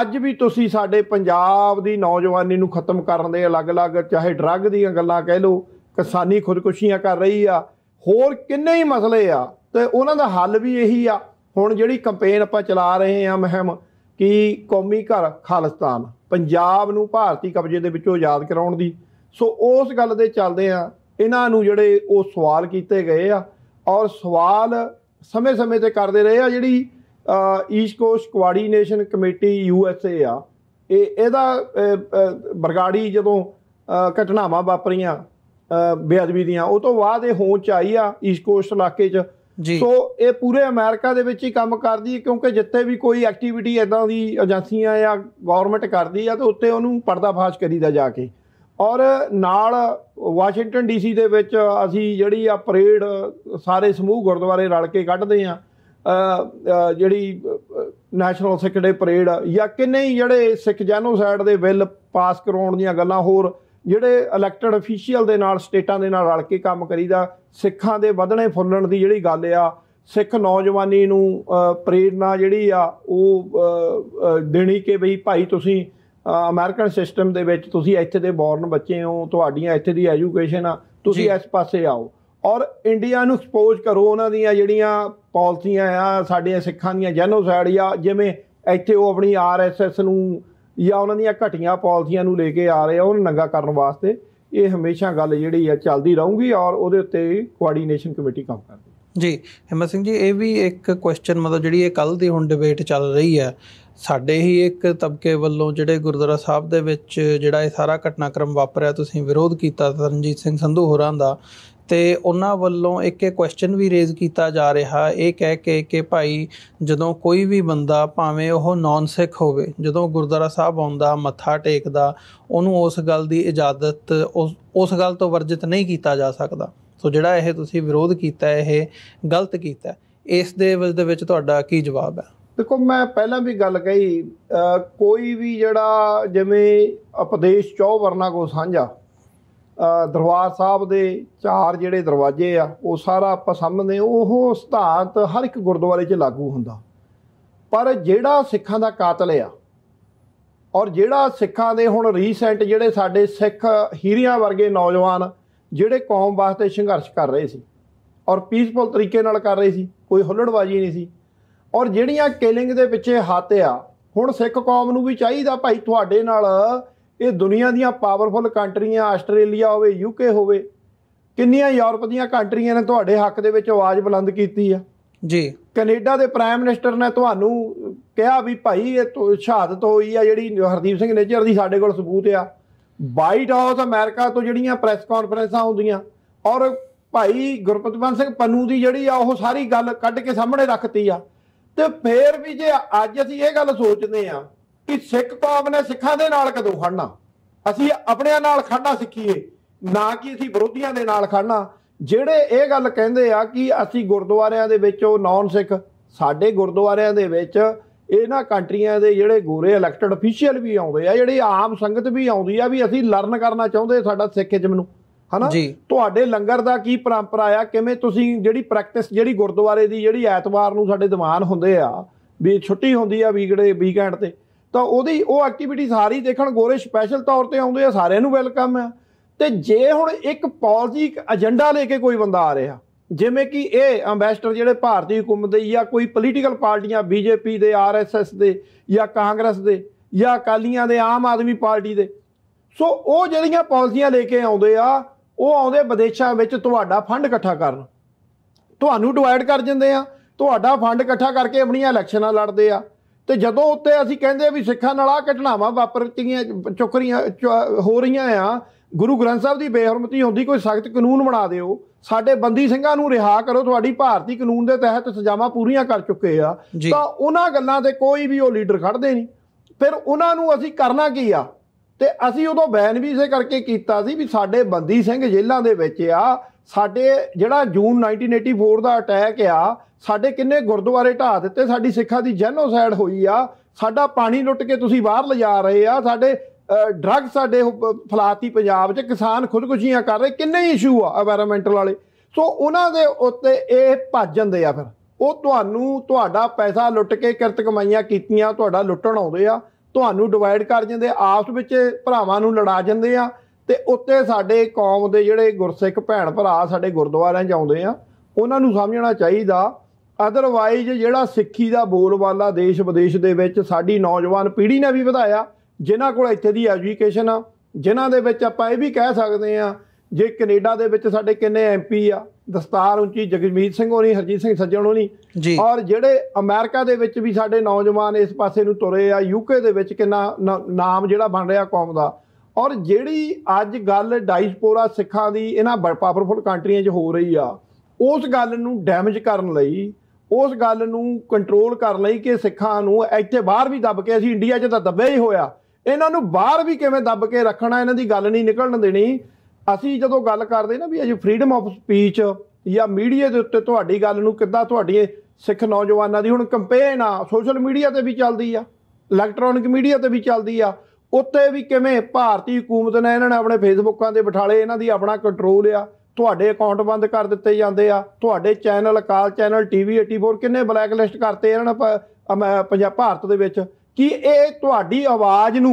Speaker 2: ਅੱਜ ਵੀ ਤੁਸੀਂ ਸਾਡੇ ਪੰਜਾਬ ਦੀ ਨੌਜਵਾਨੀ ਨੂੰ ਖਤਮ ਕਰਨ ਦੇ ਅਲੱਗ-ਅਲੱਗ ਚਾਹੇ ਡਰੱਗ ਦੀਆਂ ਗੱਲਾਂ ਕਹਿ ਲਓ ਕਿਸਾਨੀ ਖੁਦਕੁਸ਼ੀਆਂ ਕਰ ਰਹੀ ਆ ਹੋਰ ਕਿੰਨੇ ਹੀ ਮਸਲੇ ਆ ਤੇ ਉਹਨਾਂ ਦਾ ਹੱਲ ਵੀ ਇਹੀ ਆ ਹੁਣ ਜਿਹੜੀ ਕੈਂਪੇਨ ਆਪਾਂ ਚਲਾ ਰਹੇ ਆ ਮਹਿਮ ਕਿ ਕੌਮੀ ਘਰ ਖਾਲਸਤਾਨ ਪੰਜਾਬ ਨੂੰ ਭਾਰਤੀ ਕਬਜ਼ੇ ਦੇ ਵਿੱਚੋਂ ਆਜ਼ਾਦ ਕਰਾਉਣ ਦੀ ਸੋ ਉਸ ਗੱਲ ਦੇ ਚੱਲਦੇ ਆ ਇਹਨਾਂ ਨੂੰ ਜਿਹੜੇ ਉਹ ਸਵਾਲ ਕੀਤੇ ਗਏ ਆ ਔਰ ਸਵਾਲ ਸਮੇਂ-ਸਮੇਂ ਤੇ ਕਰਦੇ ਰਹੇ ਆ ਜਿਹੜੀ east coast coordination committee U S A ਆ ਇਹ ਇਹਦਾ ਬਰਗਾੜੀ ਜਦੋਂ ਘਟਨਾਵਾਂ ਵਾਪਰੀਆਂ ਬੇਅਦਬੀ ਦੀਆਂ ਉਹ ਤੋਂ ਬਾਅਦ ਇਹ ਹੋਂਚ ਆਈ ਆ ਈਸਟ ਕੋਸਟ ਇਲਾਕੇ 'ਚ ਸੋ ਇਹ ਪੂਰੇ ਅਮਰੀਕਾ ਦੇ ਵਿੱਚ ਹੀ ਕੰਮ ਕਰਦੀ ਹੈ ਕਿਉਂਕਿ ਜਿੱਥੇ ਵੀ ਕੋਈ ਐਕਟੀਵਿਟੀ ਇਦਾਂ ਦੀ ਏਜੰਸੀਆਂ ਜਾਂ ਗਵਰਨਮੈਂਟ ਕਰਦੀ ਆ ਤਾਂ ਉੱਤੇ ਉਹਨੂੰ ਪਰਦਾਫਾਸ਼ ਕਰੀਦਾ ਜਾ ਕੇ ਔਰ ਨਾਲ ਵਾਸ਼ਿੰਗਟਨ ਡੀਸੀ ਦੇ ਵਿੱਚ ਅਸੀਂ ਜਿਹੜੀ ਆ ਪਰੇਡ ਸਾਰੇ ਸਮੂਹ ਗੁਰਦੁਆਰੇ ਰਲ ਕੇ ਕੱਢਦੇ ਆ ਜਿਹੜੀ ਨੈਸ਼ਨਲ ਸਿੱਖ ਡੇ ਪਰੇਡ ਜਾਂ ਕਿੰਨੇ ਹੀ ਜਿਹੜੇ ਸਿੱਖ ਜੈਨੋਸਾਈਡ ਦੇ ਬਿੱਲ ਪਾਸ ਕਰਾਉਣ ਦੀਆਂ ਗੱਲਾਂ ਹੋਰ ਜਿਹੜੇ ਇਲੈਕਟਡ ਅਫੀਸ਼ੀਅਲ ਦੇ ਨਾਲ ਸਟੇਟਾਂ ਦੇ ਨਾਲ ਰਲ ਕੇ ਕੰਮ ਕਰੀਦਾ ਸਿੱਖਾਂ ਦੇ ਵਧਣੇ ਫੁੱਲਣ ਦੀ ਜਿਹੜੀ ਗੱਲ ਆ ਸਿੱਖ ਨੌਜਵਾਨੀ ਨੂੰ ਪ੍ਰੇਰਣਾ ਜਿਹੜੀ ਆ ਉਹ ਦੇਣੀ ਕਿ ਬਈ ਭਾਈ ਤੁਸੀਂ ਅਮਰੀਕਨ ਸਿਸਟਮ ਦੇ ਵਿੱਚ ਤੁਸੀਂ ਇੱਥੇ ਦੇ ਬੌਰਨ ਬੱਚੇ ਹੋ ਤੁਹਾਡੀਆਂ ਇੱਥੇ ਦੀ ਐਜੂਕੇਸ਼ਨ ਆ ਤੁਸੀਂ ਇਸ ਪਾਸੇ ਆਓ ਔਰ ਇੰਡੀਆ ਨੂੰ ਐਕਸਪੋਜ਼ ਕਰੋ ਉਹਨਾਂ ਦੀਆਂ ਜਿਹੜੀਆਂ ਪਾਲਿਸੀਆਂ ਆ ਸਾਡੇ ਸਿੱਖਾਂ ਦੀਆਂ ਜੈਨੋਸਾਈਡ ਆ ਜਿਵੇਂ ਇੱਥੇ ਉਹ ਆਪਣੀ ਆਰਐਸਐਸ ਨੂੰ ਜਾਂ ਉਹਨਾਂ ਦੀਆਂ ਘਟੀਆਂ ਪਾਲਿਸੀਆਂ ਨੂੰ ਲੈ ਕੇ ਆ ਰਹੇ ਆ ਉਹਨਾਂ ਨੰਗਾ ਕਰਨ ਵਾਸਤੇ ਇਹ ਹਮੇਸ਼ਾ ਗੱਲ ਜਿਹੜੀ ਆ ਚੱਲਦੀ ਰਹੂਗੀ ਔਰ ਉਹਦੇ ਉੱਤੇ ਕੋਆਰਡੀਨੇਸ਼ਨ ਕਮੇਟੀ ਕੰਮ ਕਰਦੀ
Speaker 1: ਜੀ ਹਿੰਮਤ ਸਿੰਘ ਜੀ ਇਹ ਵੀ ਇੱਕ ਕੁਐਸਚਨ ਮਤਲਬ ਜਿਹੜੀ ਇਹ ਕੱਲ ਦੀ ਹੁਣ ਡਿਬੇਟ ਚੱਲ ਰਹੀ ਹੈ ਸਾਡੇ ਹੀ ਇੱਕ ਤਬਕੇ ਵੱਲੋਂ ਜਿਹੜੇ ਗੁਰਦੁਆਰਾ ਸਾਹਿਬ ਦੇ ਵਿੱਚ ਜਿਹੜਾ ਇਹ ਸਾਰਾ ਘਟਨਾਕ੍ਰਮ ਵਾਪਰਿਆ ਤੁਸੀਂ ਵਿਰੋਧ ਕੀਤਾ ਤਰਨਜੀਤ ਸਿੰਘ ਸੰਧੂ ਹੋਰਾਂ ਦਾ ਤੇ ਉਹਨਾਂ ਵੱਲੋਂ ਇੱਕ ਇੱਕ ਕੁਐਸਚਨ ਵੀ ਰੇਜ਼ ਕੀਤਾ ਜਾ ਰਿਹਾ ਇਹ ਕਹਿ ਕੇ ਕਿ ਭਾਈ ਜਦੋਂ ਕੋਈ ਵੀ ਬੰਦਾ ਭਾਵੇਂ ਉਹ ਨਾਨ ਸਿੱਖ ਹੋਵੇ ਜਦੋਂ ਗੁਰਦੁਆਰਾ ਸਾਹਿਬ ਆਉਂਦਾ ਮੱਥਾ ਟੇਕਦਾ ਉਹਨੂੰ ਉਸ ਗੱਲ ਦੀ ਇਜਾਜ਼ਤ ਉਸ ਗੱਲ ਤੋਂ ਵਰਜਿਤ ਨਹੀਂ ਕੀਤਾ ਜਾ ਸਕਦਾ ਸੋ ਜਿਹੜਾ ਇਹ ਤੁਸੀਂ ਵਿਰੋਧ ਕੀਤਾ ਇਹ ਗਲਤ ਕੀਤਾ ਇਸ ਦੇ ਦੇ ਵਿੱਚ ਤੁਹਾਡਾ ਕੀ ਜਵਾਬ ਹੈ
Speaker 2: ਦੇਖੋ ਮੈਂ ਪਹਿਲਾਂ ਵੀ ਗੱਲ ਕਹੀ ਕੋਈ ਵੀ ਜਿਹੜਾ ਜਿਵੇਂ ਉਪਦੇਸ਼ ਚੋ ਵਰਨਾ ਕੋ ਸਾਂਝਾ ਦਰਬਾਰ ਸਾਹਿਬ ਦੇ ਚਾਰ ਜਿਹੜੇ ਦਰਵਾਜ਼ੇ ਆ ਉਹ ਸਾਰਾ ਆਪਾਂ ਸਾਹਮਣੇ ਉਹ ਸਿਧਾਂਤ ਹਰ ਇੱਕ ਗੁਰਦੁਆਰੇ 'ਚ ਲਾਗੂ ਹੁੰਦਾ ਪਰ ਜਿਹੜਾ ਸਿੱਖਾਂ ਦਾ ਕਾਤਲ ਆ ਔਰ ਜਿਹੜਾ ਸਿੱਖਾਂ ਦੇ ਹੁਣ ਰੀਸੈਂਟ ਜਿਹੜੇ ਸਾਡੇ ਸਿੱਖ ਹੀਰਿਆਂ ਵਰਗੇ ਨੌਜਵਾਨ ਜਿਹੜੇ ਕੌਮ ਵਾਸਤੇ ਸੰਘਰਸ਼ ਕਰ ਰਹੇ ਸੀ ਔਰ ਪੀਸਫੁਲ ਤਰੀਕੇ ਨਾਲ ਕਰ ਰਹੇ ਸੀ ਕੋਈ ਹੁੱਲੜਬਾਜ਼ੀ ਨਹੀਂ ਸੀ ਔਰ ਜਿਹੜੀਆਂ ਕਿਲਿੰਗ ਦੇ ਪਿੱਛੇ ਹੱਥ ਆ ਹੁਣ ਸਿੱਖ ਕੌਮ ਨੂੰ ਵੀ ਚਾਹੀਦਾ ਭਾਈ ਤੁਹਾਡੇ ਨਾਲ ਇਹ ਦੁਨੀਆ ਦੀਆਂ ਪਾਵਰਫੁਲ ਕੰਟਰੀਆਂ ਆਸਟ੍ਰੇਲੀਆ ਹੋਵੇ ਯੂਕੇ ਹੋਵੇ ਕਿੰਨੀਆਂ ਯੂਰਪ ਦੀਆਂ ਕੰਟਰੀਆਂ ਨੇ ਤੁਹਾਡੇ ਹੱਕ ਦੇ ਵਿੱਚ ਆਵਾਜ਼ ਬੁਲੰਦ ਕੀਤੀ ਆ ਜੀ ਕੈਨੇਡਾ ਦੇ ਪ੍ਰਾਈਮ ਮਿਨਿਸਟਰ ਨੇ ਤੁਹਾਨੂੰ ਕਿਹਾ ਵੀ ਭਾਈ ਇਹ ਸ਼ਹਾਦਤ ਹੋਈ ਆ ਜਿਹੜੀ ਹਰਦੀਪ ਸਿੰਘ ਨੇਜਰ ਦੀ ਸਾਡੇ ਕੋਲ ਸਬੂਤ ਆ ਵਾਈਟ ਹਾਊਸ ਅਮਰੀਕਾ ਤੋਂ ਜਿਹੜੀਆਂ ਪ੍ਰੈਸ ਕਾਨਫਰੰਸਾਂ ਹੁੰਦੀਆਂ ਔਰ ਭਾਈ ਗੁਰਪਤਵੰਤ ਸਿੰਘ ਪੰਨੂ ਦੀ ਜਿਹੜੀ ਆ ਉਹ ਸਾਰੀ ਗੱਲ ਕੱਢ ਕੇ ਸਾਹਮਣੇ ਰੱਖਤੀ ਆ ਤੇ ਫੇਰ ਵੀ ਜੇ ਅੱਜ ਅਸੀਂ ਇਹ ਗੱਲ ਸੋਚਦੇ ਆ ਕਿ ਸਿੱਖ ਕੌਮ ਨੇ ਸਿੱਖਾਂ ਦੇ ਨਾਲ ਕਦੋਂ ਖੜਨਾ ਅਸੀਂ ਆਪਣਿਆਂ ਨਾਲ ਖੜਨਾ ਸਿੱਖੀਏ ਨਾ ਕਿ ਅਸੀਂ ਵਿਰੋਧੀਆਂ ਦੇ ਨਾਲ ਖੜਨਾ ਜਿਹੜੇ ਇਹ ਗੱਲ ਕਹਿੰਦੇ ਆ ਕਿ ਅਸੀਂ ਗੁਰਦੁਆਰਿਆਂ ਦੇ ਵਿੱਚ ਉਹ ਨੌਨ ਸਿੱਖ ਸਾਡੇ ਗੁਰਦੁਆਰਿਆਂ ਦੇ ਵਿੱਚ ਇਹਨਾਂ ਕੰਟਰੀਆਂ ਦੇ ਜਿਹੜੇ ਗੋਰੇ ਇਲੈਕਟਡ ਅਫੀਸ਼ੀਅਲ ਵੀ ਆਉਂਦੇ ਆ ਜਿਹੜੀ ਆਮ ਸੰਗਤ ਵੀ ਆਉਂਦੀ ਆ ਵੀ ਅਸੀਂ ਲਰਨ ਕਰਨਾ ਚਾਹੁੰਦੇ ਸਾਡਾ ਜਮ ਨੂੰ ਹਨਾ ਤੁਹਾਡੇ ਲੰਗਰ ਦਾ ਕੀ ਪਰੰਪਰਾ ਆ ਕਿਵੇਂ ਤੁਸੀਂ ਜਿਹੜੀ ਪ੍ਰੈਕਟਿਸ ਜਿਹੜੀ ਗੁਰਦੁਆਰੇ ਦੀ ਜਿਹੜੀ ਐਤਵਾਰ ਨੂੰ ਸਾਡੇ ਦੀਵਾਨ ਹੁੰਦੇ ਆ ਵੀ ਛੁੱਟੀ ਹੁੰਦੀ ਆ ਵੀਕਡੇ ਵੀਕਐਂਡ ਤੇ ਤਾਂ ਉਹਦੀ ਉਹ ਐਕਟੀਵਿਟੀ ਸਾਰੀ ਦੇਖਣ ਗੋਰੇ ਸਪੈਸ਼ਲ ਤੌਰ ਤੇ ਆਉਂਦੇ ਆ ਸਾਰਿਆਂ ਨੂੰ ਵੈਲਕਮ ਆ ਤੇ ਜੇ ਹੁਣ ਇੱਕ ਪੋਲਿਟਿਕ ਏਜੰਡਾ ਲੈ ਕੇ ਕੋਈ ਬੰਦਾ ਆ ਰਿਹਾ ਜਿਵੇਂ ਕਿ ਇਹ ਐਮਬੈਸਡਰ ਜਿਹੜੇ ਭਾਰਤੀ ਹਕੂਮਤ ਦੇ ਜਾਂ ਕੋਈ ਪੋਲੀਟੀਕਲ ਪਾਰਟੀਆਂ ਬੀਜੇਪੀ ਦੇ ਆਰਐਸਐਸ ਦੇ ਜਾਂ ਕਾਂਗਰਸ ਦੇ ਜਾਂ ਅਕਾਲੀਆਂ ਦੇ ਆਮ ਆਦਮੀ ਪਾਰਟੀ ਦੇ ਸੋ ਉਹ ਜਿਹੜੀਆਂ ਪਾਲਿਸੀਆਂ ਲੈ ਕੇ ਆਉਂਦੇ ਆ ਉਹ ਆਉਂਦੇ ਵਿਦੇਸ਼ਾਂ ਵਿੱਚ ਤੁਹਾਡਾ ਫੰਡ ਇਕੱਠਾ ਕਰਨ ਤੁਹਾਨੂੰ ਡਿਵਾਈਡ ਕਰ ਜਾਂਦੇ ਆ ਤੁਹਾਡਾ ਫੰਡ ਇਕੱਠਾ ਕਰਕੇ ਆਪਣੀਆਂ ਇਲੈਕਸ਼ਨਾਂ ਲੜਦੇ ਆ ਤੇ ਜਦੋਂ ਉੱਤੇ ਅਸੀਂ ਕਹਿੰਦੇ ਆ ਵੀ ਸਿੱਖਾਂ ਨਾਲ ਆ ਘਟਨਾਵਾਂ ਵਾਪਰ ਵਾਪਰਤੀਆਂ ਚੁੱਕਰੀਆਂ ਹੋ ਰਹੀਆਂ ਆ ਗੁਰੂ ਗ੍ਰੰਥ ਸਾਹਿਬ ਦੀ ਬੇਹਰਮਤੀ ਹੁੰਦੀ ਕੋਈ ਸਖਤ ਕਾਨੂੰਨ ਬਣਾ ਦਿਓ ਸਾਡੇ ਬੰਦੀ ਸਿੰਘਾਂ ਨੂੰ ਰਿਹਾ ਕਰੋ ਤੁਹਾਡੀ ਭਾਰਤੀ ਕਾਨੂੰਨ ਦੇ ਤਹਿਤ ਸਜ਼ਾਵਾਂ ਪੂਰੀਆਂ ਕਰ ਚੁੱਕੇ ਆ ਤਾਂ ਉਹਨਾਂ ਗੱਲਾਂ ਤੇ ਕੋਈ ਵੀ ਉਹ ਲੀਡਰ ਖੜਦੇ ਨਹੀਂ ਫਿਰ ਉਹਨਾਂ ਨੂੰ ਅਸੀਂ ਕਰਨਾ ਕੀ ਆ ਤੇ ਅਸੀਂ ਉਦੋਂ ਬੈਨ ਵੀ ਇਸੇ ਕਰਕੇ ਕੀਤਾ ਸੀ ਵੀ ਸਾਡੇ ਬੰਦੀ ਸਿੰਘ ਜੇਲ੍ਹਾਂ ਦੇ ਵਿੱਚ ਆ ਸਾਡੇ ਜਿਹੜਾ ਜੂਨ 1984 ਦਾ ਅਟੈਕ ਆ ਸਾਡੇ ਕਿੰਨੇ ਗੁਰਦੁਆਰੇ ਢਾ ਦਿੱਤੇ ਸਾਡੀ ਸਿੱਖਾਂ ਦੀ ਜੈਨੋਸਾਈਡ ਹੋਈ ਆ ਸਾਡਾ ਪਾਣੀ ਲੁੱਟ ਕੇ ਤੁਸੀਂ ਬਾਹਰ ਲਿਜਾ ਰਹੇ ਆ ਸਾਡੇ ਡਰੱਗ ਸਾਡੇ ਫਲਾਤੀ ਪੰਜਾਬ 'ਚ ਕਿਸਾਨ ਖੁਦਕੁਸ਼ੀਆਂ ਕਰ ਰਹੇ ਕਿੰਨੇ ਇਸ਼ੂ ਆ এনवायरमेंटਲ ਵਾਲੇ ਸੋ ਉਹਨਾਂ ਦੇ ਉੱਤੇ ਇਹ ਭੱਜ ਜਾਂਦੇ ਆ ਫਿਰ ਉਹ ਤੁਹਾਨੂੰ ਤੁਹਾਡਾ ਪੈਸਾ ਲੁੱਟ ਕੇ ਕਿਰਤ ਕਮਾਈਆਂ ਕੀਤੀਆਂ ਤੁਹਾਡਾ ਲੁੱਟਣ ਆਉਂਦੇ ਆ ਤੁਹਾਨੂੰ ਡਿਵਾਈਡ ਕਰ ਜਾਂਦੇ ਆਪਸ ਵਿੱਚ ਭਰਾਵਾਂ ਨੂੰ ਲੜਾ ਜਾਂਦੇ ਆ ਤੇ ਉੱਤੇ ਸਾਡੇ ਕੌਮ ਦੇ ਜਿਹੜੇ ਗੁਰਸਿੱਖ ਭੈਣ ਭਰਾ ਸਾਡੇ ਗੁਰਦੁਆਰਿਆਂ 'ਚ ਆਉਂਦੇ ਆ ਉਹਨਾਂ ਨੂੰ ਸਮਝਣਾ ਚਾਹੀਦਾ ਅਦਰਵਾਈਜ਼ ਜਿਹੜਾ ਸਿੱਖੀ ਦਾ ਬੋਲਬਾਲਾ ਦੇਸ਼ ਵਿਦੇਸ਼ ਦੇ ਵਿੱਚ ਸਾਡੀ ਨੌਜਵਾਨ ਪੀੜ੍ਹੀ ਨੇ ਵੀ ਵਧਾਇਆ ਜਿਨ੍ਹਾਂ ਕੋਲ ਇੱਥੇ ਦੀ ਐਜੂਕੇਸ਼ਨ ਆ ਜਿਨ੍ਹਾਂ ਦੇ ਵਿੱਚ ਆਪਾਂ ਇਹ ਵੀ ਕਹਿ ਸਕਦੇ ਆ ਜੇ ਕੈਨੇਡਾ ਦੇ ਵਿੱਚ ਸਾਡੇ ਕਿੰਨੇ ਐਮਪੀ ਆ ਦਸਤਾਰ ਉੱਚੀ ਜਗਜੀਤ ਸਿੰਘ ਹੋਣੀ ਹਰਜੀਤ ਸਿੰਘ ਸੱਜਣ ਹੋਣੀ ਔਰ ਜਿਹੜੇ ਅਮਰੀਕਾ ਦੇ ਵਿੱਚ ਵੀ ਸਾਡੇ ਨੌਜਵਾਨ ਇਸ ਪਾਸੇ ਨੂੰ ਤੁਰੇ ਆ ਯੂਕੇ ਦੇ ਵਿੱਚ ਕਿੰਨਾ ਨਾਮ ਜਿਹੜਾ ਬਣ ਰਿਹਾ ਕੌਮ ਦਾ ਔਰ ਜਿਹੜੀ ਅੱਜ ਗੱਲ ਡਾਈਸਪੋਰਾ ਸਿੱਖਾਂ ਦੀ ਇਹਨਾਂ ਪਾਵਰਫੁਲ ਕੰਟਰੀਆਂ 'ਚ ਹੋ ਰਹੀ ਆ ਉਸ ਗੱਲ ਨੂੰ ਡੈਮੇਜ ਕਰਨ ਲਈ ਉਸ ਗੱਲ ਨੂੰ ਕੰਟਰੋਲ ਕਰਨ ਲਈ ਕਿ ਸਿੱਖਾਂ ਨੂੰ ਇੱਥੇ ਬਾਹਰ ਵੀ ਦੱਬ ਕੇ ਅਸੀਂ ਇੰਡੀਆ 'ਚ ਤਾਂ ਦੱਬਿਆ ਹੀ ਹੋਇਆ ਇਹਨਾਂ ਨੂੰ ਬਾਹਰ ਵੀ ਕਿਵੇਂ ਦੱਬ ਕੇ ਰੱਖਣਾ ਇਹਨਾਂ ਦੀ ਗੱਲ ਨਹੀਂ ਨਿਕਲਣ ਦੇਣੀ ਅਸੀਂ ਜਦੋਂ ਗੱਲ ਕਰਦੇ ਨਾ ਵੀ ਅਜੇ ਫਰੀडम ਆਫ ਸਪੀਚ ਜਾਂ ਮੀਡੀਆ ਦੇ ਉੱਤੇ ਤੁਹਾਡੀ ਗੱਲ ਨੂੰ ਕਿੱਦਾਂ ਤੁਹਾਡੀ ਸਿੱਖ ਨੌਜਵਾਨਾਂ ਦੀ ਹੁਣ ਕੰਪੇਨ ਆ ਸੋਸ਼ਲ ਮੀਡੀਆ ਤੇ ਵੀ ਚੱਲਦੀ ਆ ਇਲੈਕਟ੍ਰੋਨਿਕ ਮੀਡੀਆ ਤੇ ਵੀ ਚੱਲਦੀ ਆ ਉੱਤੇ ਵੀ ਕਿਵੇਂ ਭਾਰਤੀ ਹਕੂਮਤ ਨੇ ਇਹਨਾਂ ਨੇ ਆਪਣੇ ਫੇਸਬੁੱਕਾਂ ਦੇ ਬਿਠਾਲੇ ਇਹਨਾਂ ਦੀ ਆਪਣਾ ਕੰਟਰੋਲ ਆ ਤੁਹਾਡੇ ਅਕਾਊਂਟ ਬੰਦ ਕਰ ਦਿੱਤੇ ਜਾਂਦੇ ਆ ਤੁਹਾਡੇ ਚੈਨਲ ਕਾਲ ਚੈਨਲ ਟੀਵੀ 84 ਕਿੰਨੇ ਬਲੈਕਲਿਸਟ ਕਰਤੇ ਇਹਨਾਂ ਨੇ ਪੰਜਾਬ ਭਾਰਤ ਦੇ ਵਿੱਚ ਕਿ ਇਹ ਤੁਹਾਡੀ ਆਵਾਜ਼ ਨੂੰ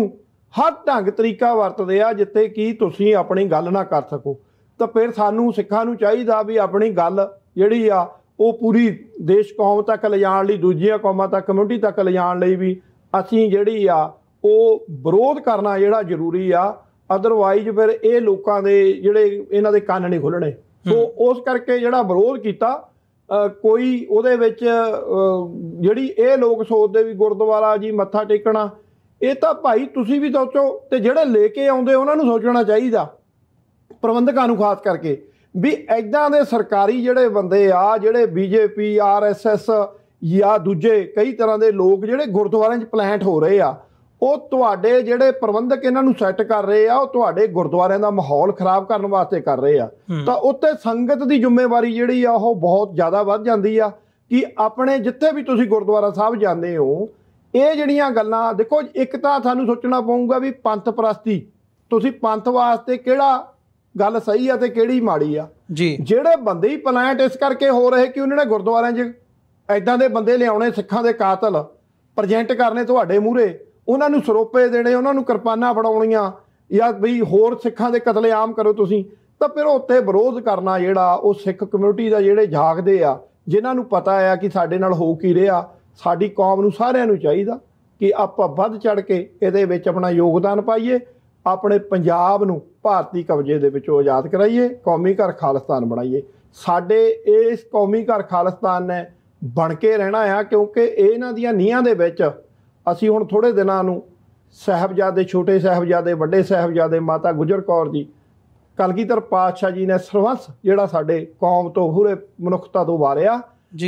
Speaker 2: ਹਰ ਢੰਗ ਤਰੀਕਾ ਵਰਤਦੇ ਆ ਜਿੱਥੇ ਕਿ ਤੁਸੀਂ ਆਪਣੀ ਗੱਲ ਨਾ ਕਰ ਸਕੋ ਤਾਂ ਫਿਰ ਸਾਨੂੰ ਸਿੱਖਾਂ ਨੂੰ ਚਾਹੀਦਾ ਵੀ ਆਪਣੀ ਗੱਲ ਜਿਹੜੀ ਆ ਉਹ ਪੂਰੀ ਦੇਸ਼ ਕੌਮ ਤੱਕ ਲਿਜਾਣ ਲਈ ਦੂਜੀਆਂ ਕੌਮਾਂ ਤੱਕ ਕਮਿਊਨਿਟੀ ਤੱਕ ਲਿਜਾਣ ਲਈ ਵੀ ਅਸੀਂ ਜਿਹੜੀ ਆ ਉਹ ਵਿਰੋਧ ਕਰਨਾ ਜਿਹੜਾ ਜ਼ਰੂਰੀ ਆ ਅਦਰਵਾਈਜ਼ ਫਿਰ ਇਹ ਲੋਕਾਂ ਦੇ ਜਿਹੜੇ ਇਹਨਾਂ ਦੇ ਕੰਨ ਨਹੀਂ ਖੁੱਲਣੇ ਸੋ ਉਸ ਕਰਕੇ ਜਿਹੜਾ ਵਿਰੋਧ ਕੀਤਾ ਕੋਈ ਉਹਦੇ ਵਿੱਚ ਜਿਹੜੀ ਇਹ ਲੋਕ ਸੋਚਦੇ ਵੀ ਗੁਰਦੁਆਰਾ ਜੀ ਮੱਥਾ ਟੇਕਣਾ ਇਹ ਤਾਂ ਭਾਈ ਤੁਸੀਂ ਵੀ ਸੋਚੋ ਤੇ ਜਿਹੜੇ ਲੈ ਕੇ ਆਉਂਦੇ ਉਹਨਾਂ ਨੂੰ ਸੋਚਣਾ ਚਾਹੀਦਾ ਪ੍ਰਬੰਧਕਾਂ ਨੂੰ ਖਾਸ ਕਰਕੇ ਵੀ ਐਦਾਂ ਦੇ ਸਰਕਾਰੀ ਜਿਹੜੇ ਬੰਦੇ ਆ ਜਿਹੜੇ ਬੀਜੇਪੀ ਆਰਐਸਐਸ ਜਾਂ ਦੂਜੇ ਕਈ ਤਰ੍ਹਾਂ ਦੇ ਲੋਕ ਜਿਹੜੇ ਗੁਰਦੁਆਰਿਆਂ 'ਚ ਪਲਾਂਟ ਹੋ ਰਹੇ ਆ ਉਹ ਤੁਹਾਡੇ ਜਿਹੜੇ ਪ੍ਰਬੰਧਕ ਇਹਨਾਂ ਨੂੰ ਸੈੱਟ ਕਰ ਰਹੇ ਆ ਉਹ ਤੁਹਾਡੇ ਗੁਰਦੁਆਰਿਆਂ ਦਾ ਮਾਹੌਲ ਖਰਾਬ ਕਰਨ ਵਾਸਤੇ ਕਰ ਰਹੇ ਆ ਤਾਂ ਉੱਤੇ ਸੰਗਤ ਦੀ ਜ਼ਿੰਮੇਵਾਰੀ ਜਿਹੜੀ ਆ ਉਹ ਬਹੁਤ ਜ਼ਿਆਦਾ ਵੱਧ ਜਾਂਦੀ ਆ ਕਿ ਆਪਣੇ ਜਿੱਥੇ ਵੀ ਤੁਸੀਂ ਗੁਰਦੁਆਰਾ ਸਾਹਿਬ ਜਾਂਦੇ ਹੋ ਇਹ ਜਿਹੜੀਆਂ ਗੱਲਾਂ ਦੇਖੋ ਇੱਕ ਤਾਂ ਤੁਹਾਨੂੰ ਸੋਚਣਾ ਪਊਗਾ ਵੀ ਪੰਥ ਪ੍ਰਸਤੀ ਤੁਸੀਂ ਪੰਥ ਵਾਸਤੇ ਕਿਹੜਾ ਗੱਲ ਸਹੀ ਆ ਤੇ ਕਿਹੜੀ ਮਾੜੀ ਆ ਜੀ ਜਿਹੜੇ ਬੰਦੇ ਹੀ ਪਲਾਂਟ ਇਸ ਕਰਕੇ ਹੋ ਰਹੇ ਕਿ ਉਹਨਾਂ ਨੇ ਗੁਰਦੁਆਰਿਆਂ 'ਚ ਐਦਾਂ ਦੇ ਬੰਦੇ ਲਿਆਉਣੇ ਸਿੱਖਾਂ ਦੇ ਕਾਤਲ ਪ੍ਰੈਜੈਂਟ ਕਰਨੇ ਤੁਹਾਡੇ ਮੂਹਰੇ ਉਹਨਾਂ ਨੂੰ ਸਰੋਪੇ ਦੇਣੇ ਉਹਨਾਂ ਨੂੰ ਕਿਰਪਾਨਾਂ ਫੜਾਉਣੀਆਂ ਜਾਂ ਵੀ ਹੋਰ ਸਿੱਖਾਂ ਦੇ ਕਤਲੇਆਮ ਕਰੋ ਤੁਸੀਂ ਤਾਂ ਫਿਰ ਉੱਥੇ ਵਿਰੋਧ ਕਰਨਾ ਜਿਹੜਾ ਉਹ ਸਿੱਖ ਕਮਿਊਨਿਟੀ ਦਾ ਜਿਹੜੇ ਜਾਗਦੇ ਆ ਜਿਨ੍ਹਾਂ ਨੂੰ ਪਤਾ ਆ ਕਿ ਸਾਡੇ ਨਾਲ ਹੋ ਕੀ ਰਿਹਾ ਸਾਡੀ ਕੌਮ ਨੂੰ ਸਾਰਿਆਂ ਨੂੰ ਚਾਹੀਦਾ ਕਿ ਆਪਾਂ ਵੱਧ ਚੜ ਕੇ ਇਹਦੇ ਵਿੱਚ ਆਪਣਾ ਯੋਗਦਾਨ ਪਾਈਏ ਆਪਣੇ ਪੰਜਾਬ ਨੂੰ ਭਾਰਤੀ ਕਬਜ਼ੇ ਦੇ ਵਿੱਚੋਂ ਆਜ਼ਾਦ ਕਰਾਈਏ ਕੌਮੀ ਘਰ ਖਾਲਸਤਾਨ ਬਣਾਈਏ ਸਾਡੇ ਇਸ ਕੌਮੀ ਘਰ ਖਾਲਸਤਾਨ ਨੇ ਬਣ ਕੇ ਰਹਿਣਾ ਆ ਕਿਉਂਕਿ ਇਹਨਾਂ ਦੀਆਂ ਨੀਹਾਂ ਦੇ ਵਿੱਚ ਅਸੀਂ ਹੁਣ ਥੋੜੇ ਦਿਨਾਂ ਨੂੰ ਸਹਿਬਜ਼ਾਦੇ ਛੋਟੇ ਸਹਿਬਜ਼ਾਦੇ ਵੱਡੇ ਸਹਿਬਜ਼ਾਦੇ ਮਾਤਾ ਗੁਜਰ ਕੌਰ ਜੀ ਕਲਗੀਧਰ ਪਾਤਸ਼ਾਹ ਜੀ ਨੇ ਸਰਵੰਸ ਜਿਹੜਾ ਸਾਡੇ ਕੌਮ ਤੋਂ ਹੁਰੇ ਮਨੁੱਖਤਾ ਤੋਂ ਵਾਰਿਆ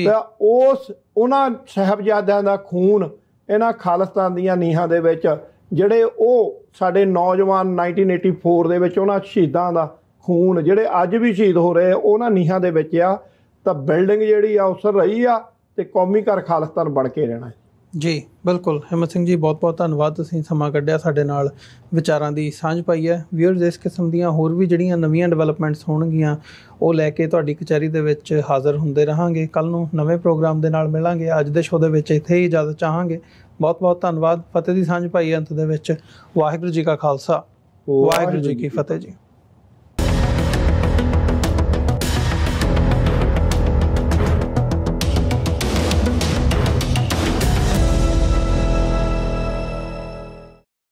Speaker 2: ਤਾਂ ਉਸ ਉਹਨਾਂ ਸਹਿਬਜ਼ਾਦਿਆਂ ਦਾ ਖੂਨ ਇਹਨਾਂ ਖਾਲਸਤਾਨ ਦੀਆਂ ਨੀਹਾਂ ਦੇ ਵਿੱਚ ਜਿਹੜੇ ਉਹ ਸਾਡੇ ਨੌਜਵਾਨ 1984 ਦੇ ਵਿੱਚ ਉਹਨਾਂ ਸ਼ਹੀਦਾਂ ਦਾ ਖੂਨ ਜਿਹੜੇ ਅੱਜ ਵੀ ਸ਼ਹੀਦ ਹੋ ਰਹੇ ਉਹਨਾਂ ਨੀਹਾਂ ਦੇ ਵਿੱਚ ਆ ਤਾਂ ਬਿਲਡਿੰਗ ਜਿਹੜੀ ਆ ਉਸਰ ਰਹੀ ਆ ਤੇ ਕੌਮੀ ਘਰ ਖਾਲਸਤਾਨ ਬਣ ਕੇ ਰਹਿਣਾ
Speaker 1: ਜੀ ਬਿਲਕੁਲ ਹਿੰਮਤ ਸਿੰਘ ਜੀ ਬਹੁਤ-ਬਹੁਤ ਧੰਨਵਾਦ ਤੁਸੀਂ ਸਮਾਂ ਕੱਢਿਆ ਸਾਡੇ ਨਾਲ ਵਿਚਾਰਾਂ ਦੀ ਸਾਂਝ ਪਾਈ ਹੈ ਵੀਅਰਸ ਇਸ ਕਿਸਮ ਦੀਆਂ ਹੋਰ ਵੀ ਜਿਹੜੀਆਂ ਨਵੀਆਂ ਡਿਵੈਲਪਮੈਂਟਸ ਹੋਣਗੀਆਂ ਉਹ ਲੈ ਕੇ ਤੁਹਾਡੀ ਕਚਹਿਰੀ ਦੇ ਵਿੱਚ ਹਾਜ਼ਰ ਹੁੰਦੇ ਰਹਾਂਗੇ ਕੱਲ ਨੂੰ ਨਵੇਂ ਪ੍ਰੋਗਰਾਮ ਦੇ ਨਾਲ ਮਿਲਾਂਗੇ ਅੱਜ ਦੇ ਸ਼ੋਅ ਦੇ ਵਿੱਚ ਇੱਥੇ ਹੀ ਜਾਦ ਚਾਹਾਂਗੇ ਬਹੁਤ-ਬਹੁਤ ਧੰਨਵਾਦ ਫਤਿਹ ਦੀ ਸਾਂਝ ਪਾਈ ਅੰਤ ਦੇ ਵਿੱਚ ਵਾਹਿਗੁਰੂ ਜੀ ਕਾ ਖਾਲਸਾ ਵਾਹਿਗੁਰੂ ਜੀ ਕੀ ਫਤਿਹ ਜੀ